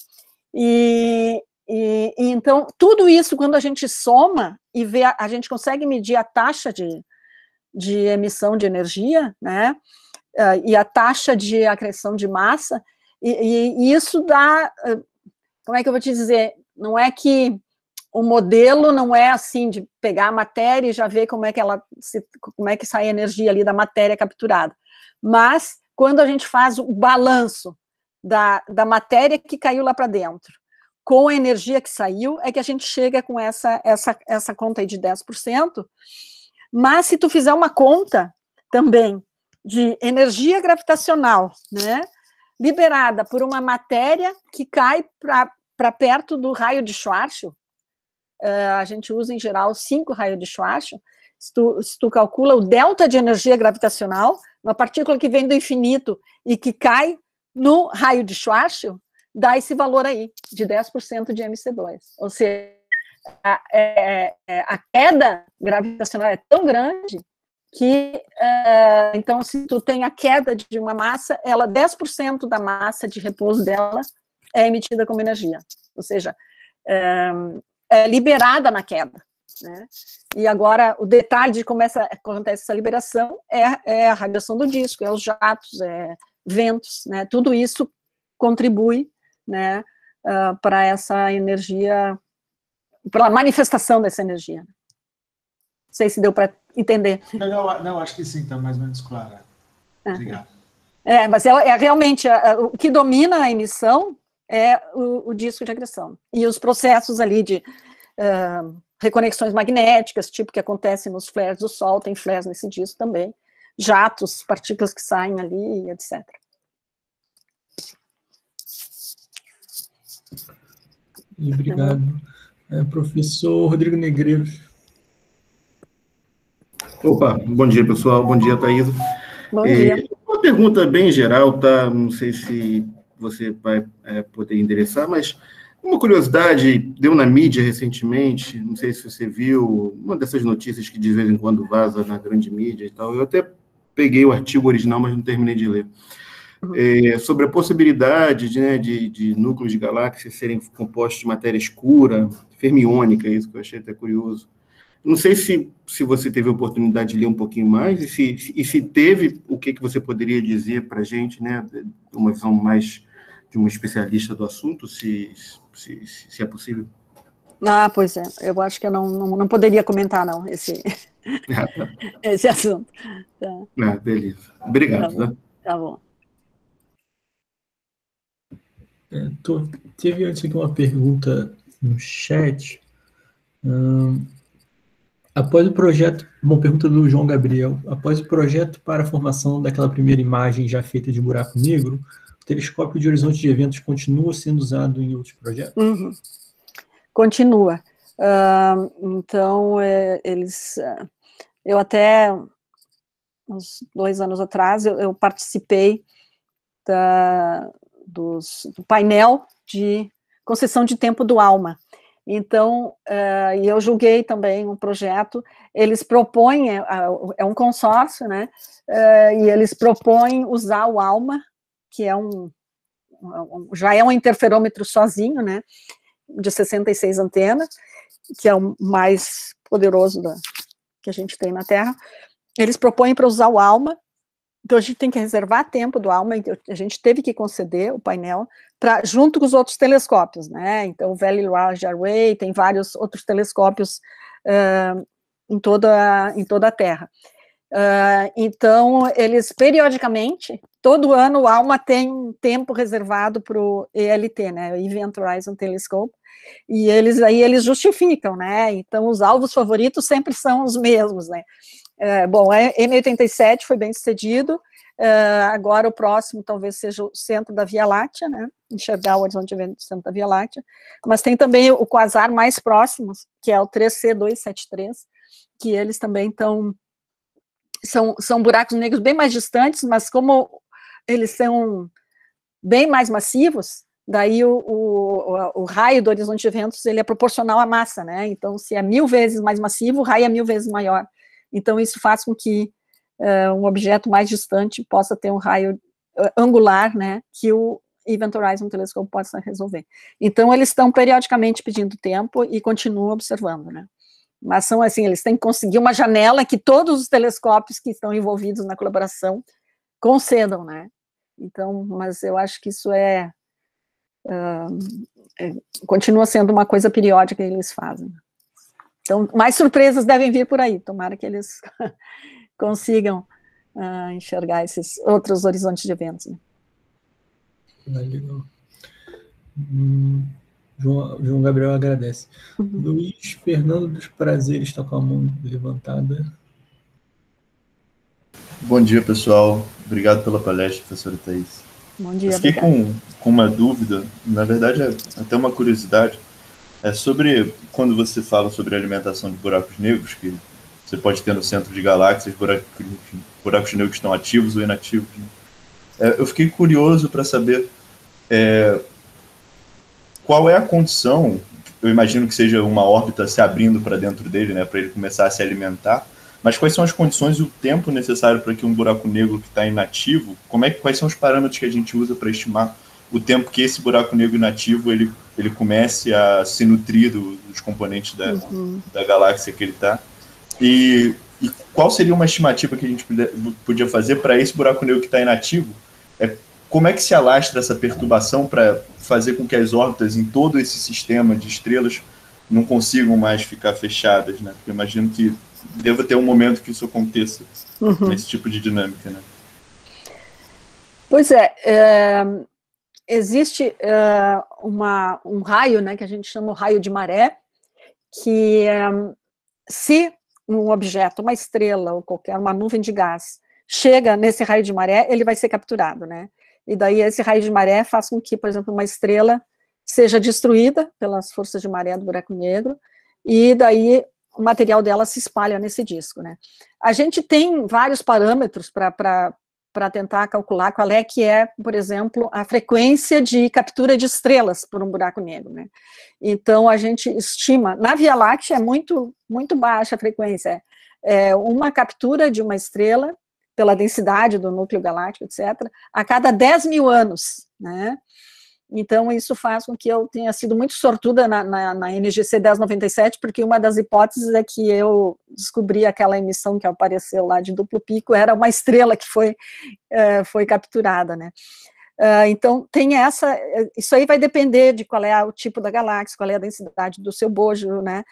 e, e, e, então, tudo isso, quando a gente soma e vê, a, a gente consegue medir a taxa de, de emissão de energia, né, e a taxa de acreção de massa, e, e, isso dá, ah, como é que eu vou te dizer? Não é que o modelo não é assim de pegar a matéria e já ver como é que ela se, como é que sai a energia ali da matéria capturada. Mas quando a gente faz o balanço da, da matéria que caiu lá para dentro com a energia que saiu, é que a gente chega com essa essa essa conta aí de 10%. Mas se tu fizer uma conta também de energia gravitacional, né? liberada por uma matéria que cai para perto do raio de Schwarzschild, uh, a gente usa em geral cinco raios de Schwarzschild, se tu, se tu calcula o delta de energia gravitacional, uma partícula que vem do infinito e que cai no raio de Schwarzschild, dá esse valor aí, de 10% de MC2. Ou seja, a, é, é, a queda gravitacional é tão grande que uh, então se tu tem a queda de uma massa, ela 10% da massa de repouso dela é emitida como energia, ou seja, eh, é liberada na queda. Né? E agora o detalhe de como essa, acontece essa liberação é, é, a radiação do disco, é os jatos, é ventos, né? Tudo isso contribui, né, uh, eh, para essa energia, para a manifestação dessa energia. Né? Não sei se deu para entender. não, acho que sim, está mais ou menos clara. Ah. Obrigado. É, mas é, é realmente a, a, o que domina a emissão é o, o, disco de agressão e os processos ali de uh, reconexões magnéticas, tipo que acontece nos flares do Sol, tem flares nesse disco também, jatos, partículas que saem ali, etc. Obrigado. É, professor Rodrigo Negreiros. Opa, bom dia, pessoal. Bom dia, Thaís. Bom dia. uma pergunta bem geral, tá? Não sei se você vai é, poder endereçar, mas uma curiosidade deu na mídia recentemente, não sei se você viu, uma dessas notícias que de vez em quando vaza na grande mídia e tal. Eu até peguei o artigo original, mas não terminei de ler. Uhum. É, sobre a possibilidade de, né, de, de, núcleos de galáxias serem compostos de matéria escura, fermiônica, isso que eu achei até curioso. Não sei se, se você teve a oportunidade de ler um pouquinho mais, e se, e se teve, o que, que você poderia dizer para a gente, né, uma visão mais de um especialista do assunto, se, se, se é possível? Ah, pois é, eu acho que eu não, não, não poderia comentar, não, esse, ah, tá. esse assunto. Tá. Ah, beleza. Obrigado. Tá bom. Né? Tá bom. É, tô, teve antes aqui uma pergunta no chat. Hum, Após o projeto, uma pergunta do João Gabriel. Após o projeto para a formação daquela primeira imagem já feita de buraco negro, o telescópio de horizonte de eventos continua sendo usado em outros projetos? Uhum. Continua. Uh, então, é, eles. Ah, eu até, uns dois anos atrás, eu, eu participei da, dos, do painel de concessão de tempo do ALMA. Então, eh, e eu julguei também um projeto, eles propõem, é, é um consórcio, né? Eh, e eles propõem usar o ALMA, que é um, já é um interferômetro sozinho, né? De 66 antenas, que é o mais poderoso da, que a gente tem na Terra. Eles propõem para usar o ALMA, então a gente tem que reservar tempo do ALMA, então, a gente teve que conceder o painel pra, junto com os outros telescópios, né? Então, o Very Large Array, tem vários outros telescópios uh, em, toda, em toda a Terra. Uh, então, eles periodicamente, todo ano, a ALMA tem um tempo reservado para o ELT, né, Event Horizon Telescope, e eles aí eles justificam, né, então os alvos favoritos sempre são os mesmos, né, é, bom, é, a M87 foi bem sucedido, é, agora o próximo talvez seja o centro da Via Láctea, né? enxergar o horizonte do centro da Via Láctea, mas tem também o quasar mais próximo, que é o 3C273, que eles também estão, são, são buracos negros bem mais distantes, mas como eles são bem mais massivos, daí o, o, o raio do horizonte de eventos ele é proporcional à massa, né? então se é mil vezes mais massivo, o raio é mil vezes maior. Então, isso faz com que uh, um objeto mais distante possa ter um raio eh, angular, né, que o Event Horizon Telescope possa resolver. Então, eles estão periodicamente pedindo tempo e continuam observando, né. Mas são assim, eles têm que conseguir uma janela que todos os telescópios que estão envolvidos na colaboração concedam, né. Então, mas eu acho que isso é, uh, é continua sendo uma coisa periódica que eles fazem. Então, mais surpresas devem vir por aí, tomara que eles consigam uh, enxergar esses outros horizontes de eventos. Né? Ah, legal. Hum, João, João, Gabriel agradece. Uhum. Luiz Fernando dos Prazeres está com a mão levantada. Bom dia, pessoal. Obrigado pela palestra, professora Thais. Bom dia. Eu fiquei com, com uma dúvida, na verdade, é até uma curiosidade é sobre quando você fala sobre alimentação de buracos negros, que você pode ter no centro de galáxias buracos, buracos negros que estão ativos ou inativos. Né? É, eu fiquei curioso para saber é, qual é a condição. Eu imagino que seja uma órbita se abrindo para dentro dele, né, para ele começar a se alimentar. Mas quais são as condições e o tempo necessário para que um buraco negro que está inativo, como é que quais são os parâmetros que a gente usa para estimar o tempo que esse buraco negro inativo ele ele comece a se nutrir do, dos componentes da, uhum. da galáxia que ele está. E, e, qual seria uma estimativa que a gente podia fazer para esse buraco negro que está inativo? É, como é que se alastra essa perturbação para fazer com que as órbitas em todo esse sistema de estrelas não consigam mais ficar fechadas, né? Porque eu imagino que deva ter um momento que isso aconteça uhum. nesse tipo de dinâmica, né? Pois é, é, existe uh, uma, um raio, né, que a gente chama o raio de maré, que um, se um objeto, uma estrela ou qualquer uma nuvem de gás chega nesse raio de maré, ele vai ser capturado, né? E daí esse raio de maré faz com que, por exemplo, uma estrela seja destruída pelas forças de maré do buraco negro e daí o material dela se espalha nesse disco, né? A gente tem vários parâmetros para para tentar calcular qual é que é, por exemplo, a frequência de captura de estrelas por um buraco negro, né? Então a gente estima, na Via Láctea é muito muito baixa a frequência, é, é uma captura de uma estrela pela densidade do núcleo galáctico, etc., a cada 10 mil anos, né? Então, isso faz com que eu tenha sido muito sortuda na, na, na, NGC 1097, porque uma das hipóteses é que eu descobri aquela emissão que apareceu lá de duplo pico, era uma estrela que foi, uh, foi capturada, né? Uh, então, tem essa. Isso aí vai depender de qual é o tipo da galáxia, qual é a densidade do seu bojo, né?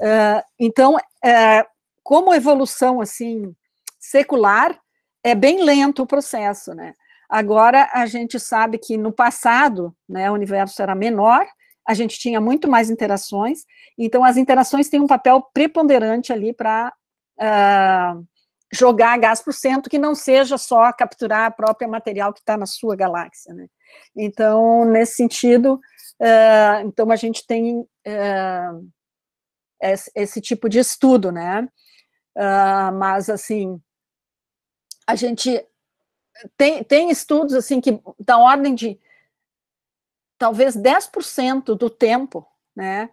Uh, então, é, como evolução assim secular, é bem lento o processo, né? Agora, a gente sabe que no passado, né, o universo era menor, a gente tinha muito mais interações, então as interações têm um papel preponderante ali para uh, ah, jogar gás para o centro, que não seja só capturar a própria material que está na sua galáxia. Né? Então, nesse sentido, uh, então a gente tem uh, ah, esse, esse, tipo de estudo, né? mas, assim, a gente tem, tem estudos assim que da ordem de talvez 10% do tempo né,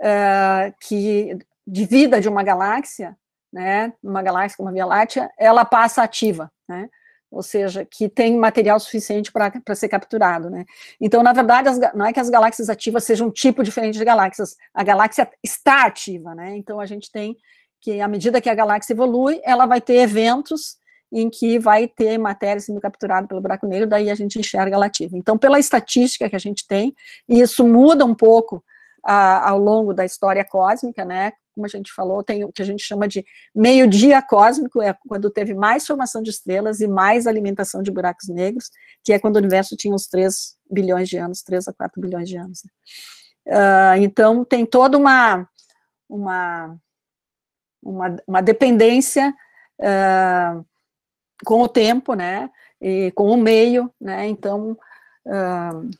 uh, que, de vida de uma galáxia, né, uma galáxia como a Via Láctea, ela passa ativa, né, ou seja, que tem material suficiente para ser capturado. Né. Então, na verdade, as, não é que as galáxias ativas sejam um tipo diferente de galáxias, a galáxia está ativa, né, então a gente tem que, à medida que a galáxia evolui, ela vai ter eventos em que vai ter matéria sendo capturada pelo buraco negro, daí a gente enxerga lativa. Então, pela estatística que a gente tem, e isso muda um pouco a, ao longo da história cósmica, né? Como a gente falou, tem o que a gente chama de meio-dia cósmico, é quando teve mais formação de estrelas e mais alimentação de buracos negros, que é quando o universo tinha uns 3 bilhões de anos, 3 a 4 bilhões de anos. Né? Uh, então, tem toda uma, uma, uma, uma dependência. Uh, com o tempo, né? E com o meio, né? Então, uh,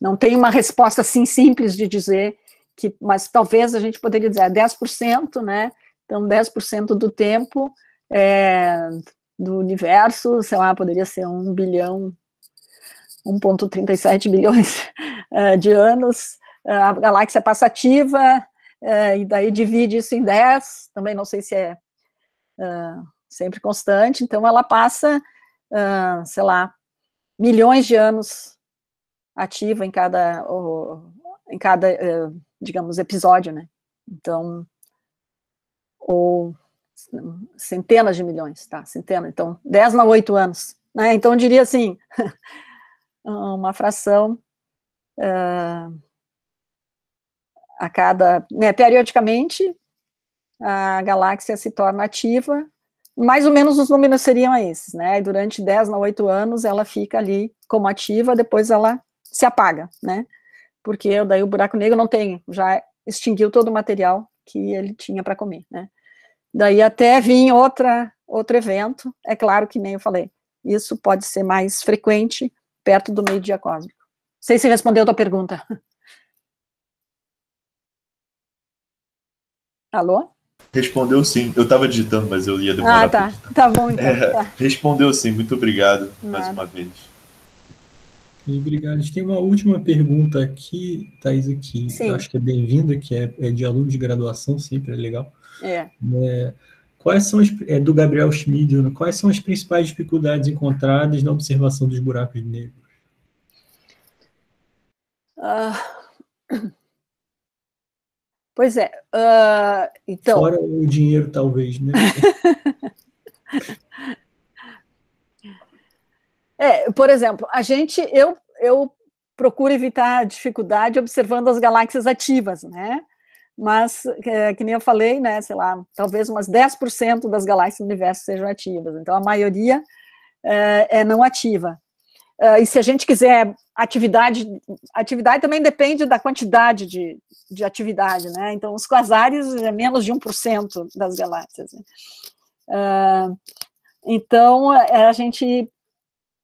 não tem uma resposta assim simples de dizer que, mas talvez a gente poderia dizer 10%, é né? Então, 10% do tempo é, do universo, sei lá, poderia ser um bilhão, 1,37 bilhões uh, de anos. Uh, a galáxia passativa, eh, e daí divide isso em 10, também não sei se é Uh, sempre constante, então ela passa, uh, sei lá, milhões de anos ativa em cada, uh, em cada uh, digamos, episódio, né? Então, ou centenas de milhões, tá? Centenas, então, 10 a 8 anos. Né? Então, eu diria assim, uma fração ah, a cada, né, periodicamente, a galáxia se torna ativa mais ou menos os números seriam esses, né? Durante 10 a 8 anos ela fica ali como ativa, depois ela se apaga, né? Porque daí o buraco negro não tem, já extinguiu todo o material que ele tinha para comer, né? Daí até vir outra outro evento, é claro que nem eu falei, isso pode ser mais frequente perto do meio-dia cósmico. Não sei se respondeu a tua pergunta. Alô? Respondeu sim. Eu tava digitando, mas eu ia demorar. Ah, tá. Tá bom, então. É, tá. Respondeu sim. Muito obrigado Nada. mais uma vez. obrigado. A gente tem uma última pergunta aqui, Thais, aqui. Sim. Eu acho que é bem-vinda, que é, é, de aluno de graduação, sempre é legal. É. é quais são as, é do Gabriel Schmidt quais são as principais dificuldades encontradas na observação dos buracos negros? Uh, Pois é. Uh, então... Fora o dinheiro, talvez, né? é, por exemplo, a gente, eu, eu procuro evitar a dificuldade observando as galáxias ativas, né? Mas, é, que nem eu falei, né, sei lá, talvez umas 10% das galáxias do universo sejam ativas, então a maioria é, é não ativa. Uh, e se a gente quiser atividade, atividade também depende da quantidade de, de atividade, né? Então, os quasares é menos de 1% das galáxias. Né? Uh, então, é, é a gente,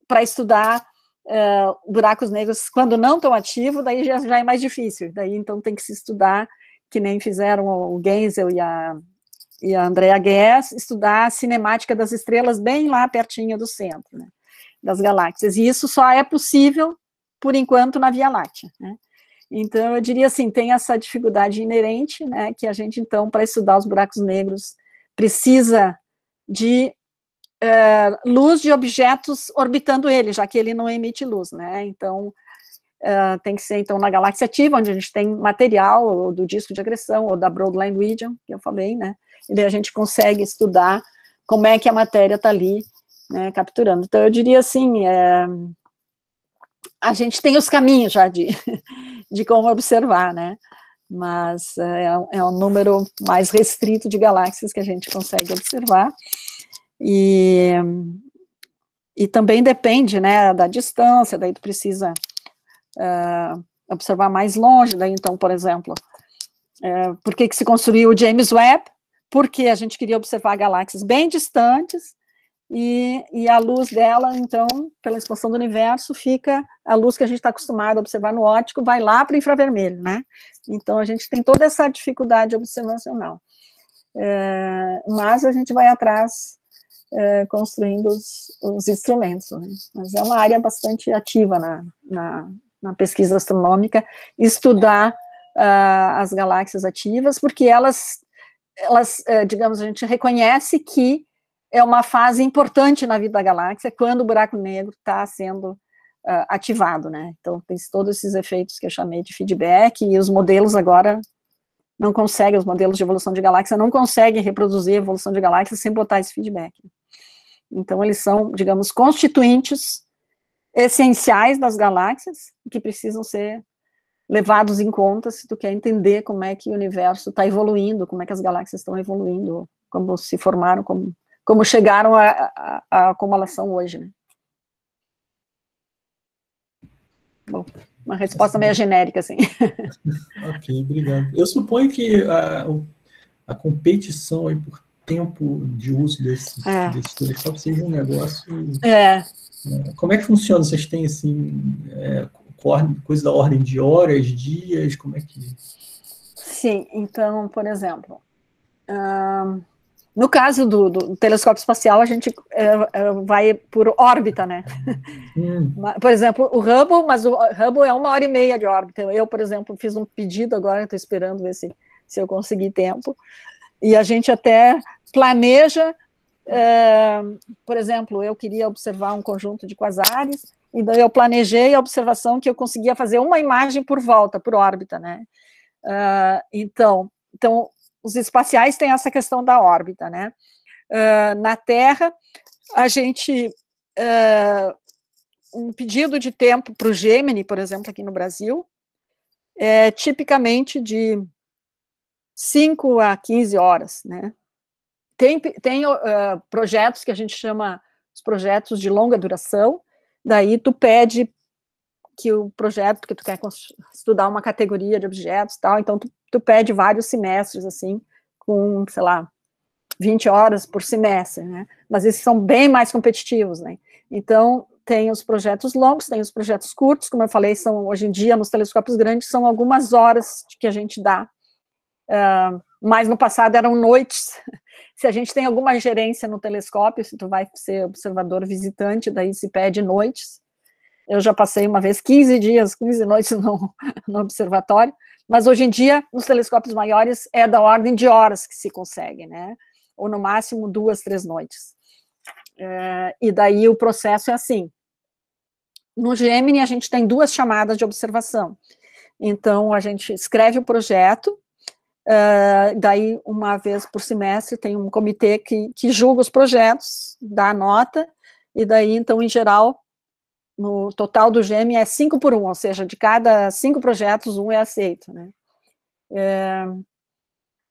para estudar uh, buracos negros, quando não estão ativos, daí já, já, é mais difícil. Daí, então, tem que se estudar, que nem fizeram o Genzel e a, e a Andrea Guess, estudar a cinemática das estrelas bem lá pertinho do centro, né? das galáxias. E isso só é possível por enquanto, na Via Láctea. Né? Então, eu diria assim, tem essa dificuldade inerente, né, que a gente, então, para estudar os buracos negros, precisa de uh, luz de objetos orbitando ele, já que ele não emite luz, né, então, uh, tem que ser, então, na galáxia ativa, onde a gente tem material, ou do disco de agressão, ou da Broadline Region, que eu falei, né, e daí a gente consegue estudar como é que a matéria está ali, né, capturando. Então, eu diria assim, é, a gente tem os caminhos já de, de como observar, né? Mas é, é, um, é um número mais restrito de galáxias que a gente consegue observar. E, e também depende, né, da distância, daí tu precisa uh, observar mais longe, daí então, por exemplo, uh, por que, que se construiu o James Webb? Porque a gente queria observar galáxias bem distantes, e, e a luz dela, então, pela expansão do universo, fica a luz que a gente está acostumado a observar no óptico, vai lá para o infravermelho, né? Então, a gente tem toda essa dificuldade observacional. É, mas a gente vai atrás é, construindo os, os instrumentos. Né? Mas é uma área bastante ativa na, na, na pesquisa astronômica, estudar uh, as galáxias ativas, porque elas, elas uh, digamos, a gente reconhece que é uma fase importante na vida da galáxia, quando o buraco negro está sendo uh, ativado, né? Então, tem todos esses efeitos que eu chamei de feedback, e os modelos agora não conseguem, os modelos de evolução de galáxia não conseguem reproduzir a evolução de galáxia sem botar esse feedback. Então, eles são, digamos, constituintes essenciais das galáxias, que precisam ser levados em conta se tu quer entender como é que o universo está evoluindo, como é que as galáxias estão evoluindo, como se formaram, como como chegaram à acumulação hoje, né? Bom, uma resposta meio genérica, assim. ok, obrigado. Eu suponho que a, a competição aí por tempo de uso desse, é. desse telescópio seja um negócio... É. Né? Como é que funciona? Vocês têm, assim, é, coisa da ordem de horas, dias, como é que... Sim, então, por exemplo... No caso do, do telescópio espacial, a gente é, é vai por órbita, né? Hum. Por exemplo, o Hubble, mas o Hubble é uma hora e meia de órbita. Então, eu, por exemplo, fiz um pedido agora, estou esperando ver se, se eu conseguir tempo. E a gente até planeja, é, por exemplo, eu queria observar um conjunto de quasares, e daí eu planejei a observação que eu conseguia fazer uma imagem por volta, por órbita, né? Uh, então, então os espaciais têm essa questão da órbita, né? Uh, na Terra, a gente uh, um pedido de tempo para o Gemini, por exemplo, aqui no Brasil, é tipicamente de 5 a 15 horas, né? Tem, tem uh, projetos que a gente chama os projetos de longa duração, daí tu pede que o projeto, porque tu quer estudar uma categoria de objetos e tal, então tu tu pede vários semestres, assim, com, sei lá, 20 horas por semestre, né? Mas esses são bem mais competitivos, né? Então, tem os projetos longos, tem os projetos curtos, como eu falei, são hoje em dia nos telescópios grandes são algumas horas que a gente dá. Uh, mas no passado eram noites. Se a gente tem alguma gerência no telescópio, se tu vai ser observador visitante, daí se pede noites. Eu já passei uma vez 15 dias, 15 noites no, no observatório, mas hoje em dia, nos telescópios maiores, é da ordem de horas que se consegue, né? Ou no máximo duas, três noites. É, e daí o processo é assim. No Gemini, a gente tem duas chamadas de observação. Então, a gente escreve o projeto, eh, daí, uma vez por semestre, tem um comitê que, que julga os projetos, dá a nota, e daí, então, em geral, no total do GEM é 5 por 1, ou seja, de cada 5 projetos, um é aceito. Né? É,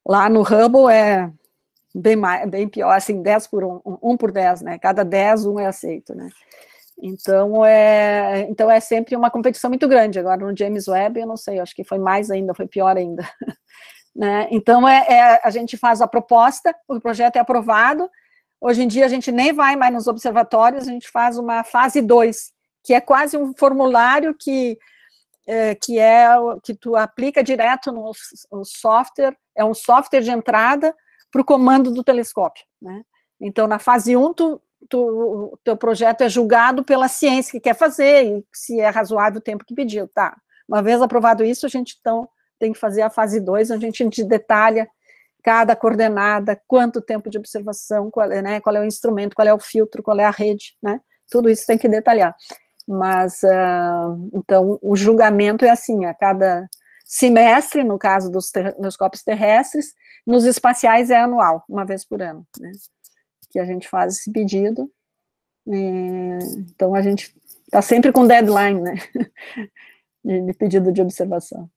lá no Hubble é bem, mais, bem pior, assim, 10 por 1, 1 por 10, né? cada 10, um é aceito. Né? Então, é, então é sempre uma competição muito grande. Agora, no James Webb, eu não sei, acho que foi mais ainda, foi pior ainda. né? Então, é, é, a gente faz a proposta, o projeto é aprovado, Hoje em dia a gente nem vai mais nos observatórios, a gente faz uma fase 2, que é quase um formulário que é, que é que tu aplica direto no, no software, é um software de entrada para o comando do telescópio. Né? Então, na fase 1, tu, tu, o teu projeto é julgado pela ciência que quer fazer e se é razoável o tempo que pediu. Tá. Uma vez aprovado isso, a gente então tem que fazer a fase 2, onde a gente detalha cada coordenada, quanto tempo de observação, qual é, né, qual é o instrumento, qual é o filtro, qual é a rede, né? Tudo isso tem que detalhar. Mas, uh, então, o julgamento é assim, a cada semestre, no caso dos telescópios terrestres, nos espaciais é anual, uma vez por ano, né? Que a gente faz esse pedido. E, então, a gente está sempre com deadline, né? de pedido de observação.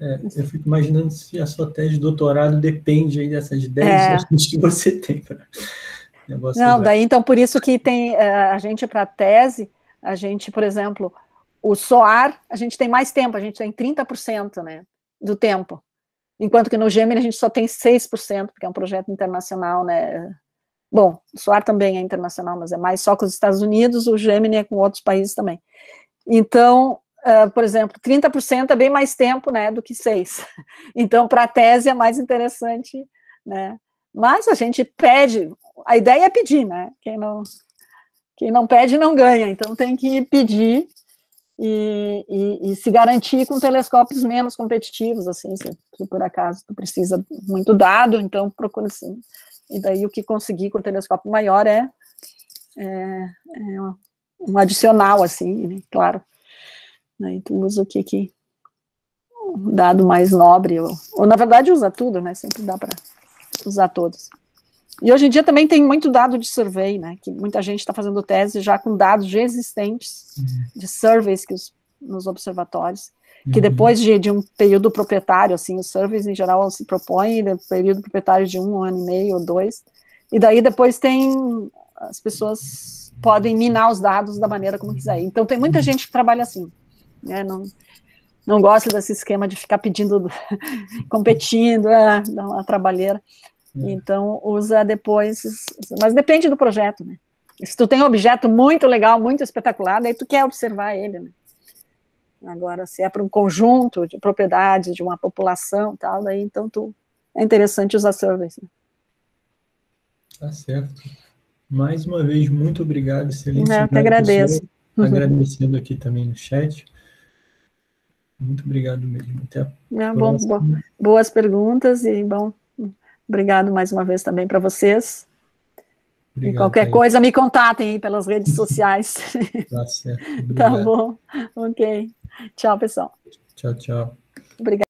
É, eu fico imaginando se a sua tese de doutorado depende aí dessas ideias é. que você tem. para Não, daí então por isso que tem eh, a gente para tese a gente, por exemplo, o soar, a gente tem mais tempo, a gente tem 30% né, do tempo. Enquanto que no Gemini a gente só tem 6%, porque é um projeto internacional, né? Bom, o SOAR também é internacional, mas é mais só com os Estados Unidos, o Gemini é com outros países também. Então, uh, por exemplo, 30% é bem mais tempo, né, do que 6. Então, para a tese é mais interessante, né? Mas a gente pede, a ideia é pedir, né? Quem não quem não pede não ganha, então tem que pedir e, e, e, se garantir com telescópios menos competitivos, assim, se, se, por acaso tu precisa muito dado, então procura assim. E daí o que conseguir com o telescópio maior é, é, é um, adicional, assim, né, claro. Daí tu usa o que que dado mais nobre, ou, ou na verdade usa tudo, né, sempre dá para usar todos. E hoje em dia também tem muito dado de survey, né? Que muita gente está fazendo tese já com dados já existentes uhum. de surveys que os, nos observatórios, que uhum. depois de, de, um período proprietário, assim, os surveys em geral se propõem de período proprietário de um, um ano e meio ou dois, e daí depois tem as pessoas podem minar os dados da maneira como quiser. Então tem muita gente que trabalha assim, né? Não, não gosta desse esquema de ficar pedindo, competindo, é, ah, dá uma trabalheira. Uhum. Então, usa depois, mas depende do projeto, né? Se tu tem um objeto muito legal, muito espetacular, daí tu quer observar ele, né? Agora, se é para um conjunto de propriedades, de uma população tal, daí então tu, é interessante usar surveys. Né? Tá certo. Mais uma vez, muito obrigado, excelente. Eu te agradeço. Uhum. Agradecendo aqui também no chat. Muito obrigado mesmo. Até a é, bom, boas perguntas e bom Obrigado mais uma vez também para vocês. Obrigado, e qualquer Thaís. coisa, me contatem aí pelas redes sociais. tá certo. Tá obrigado. Tá bom. Ok. Tchau, pessoal. Tchau, tchau. Obrigada.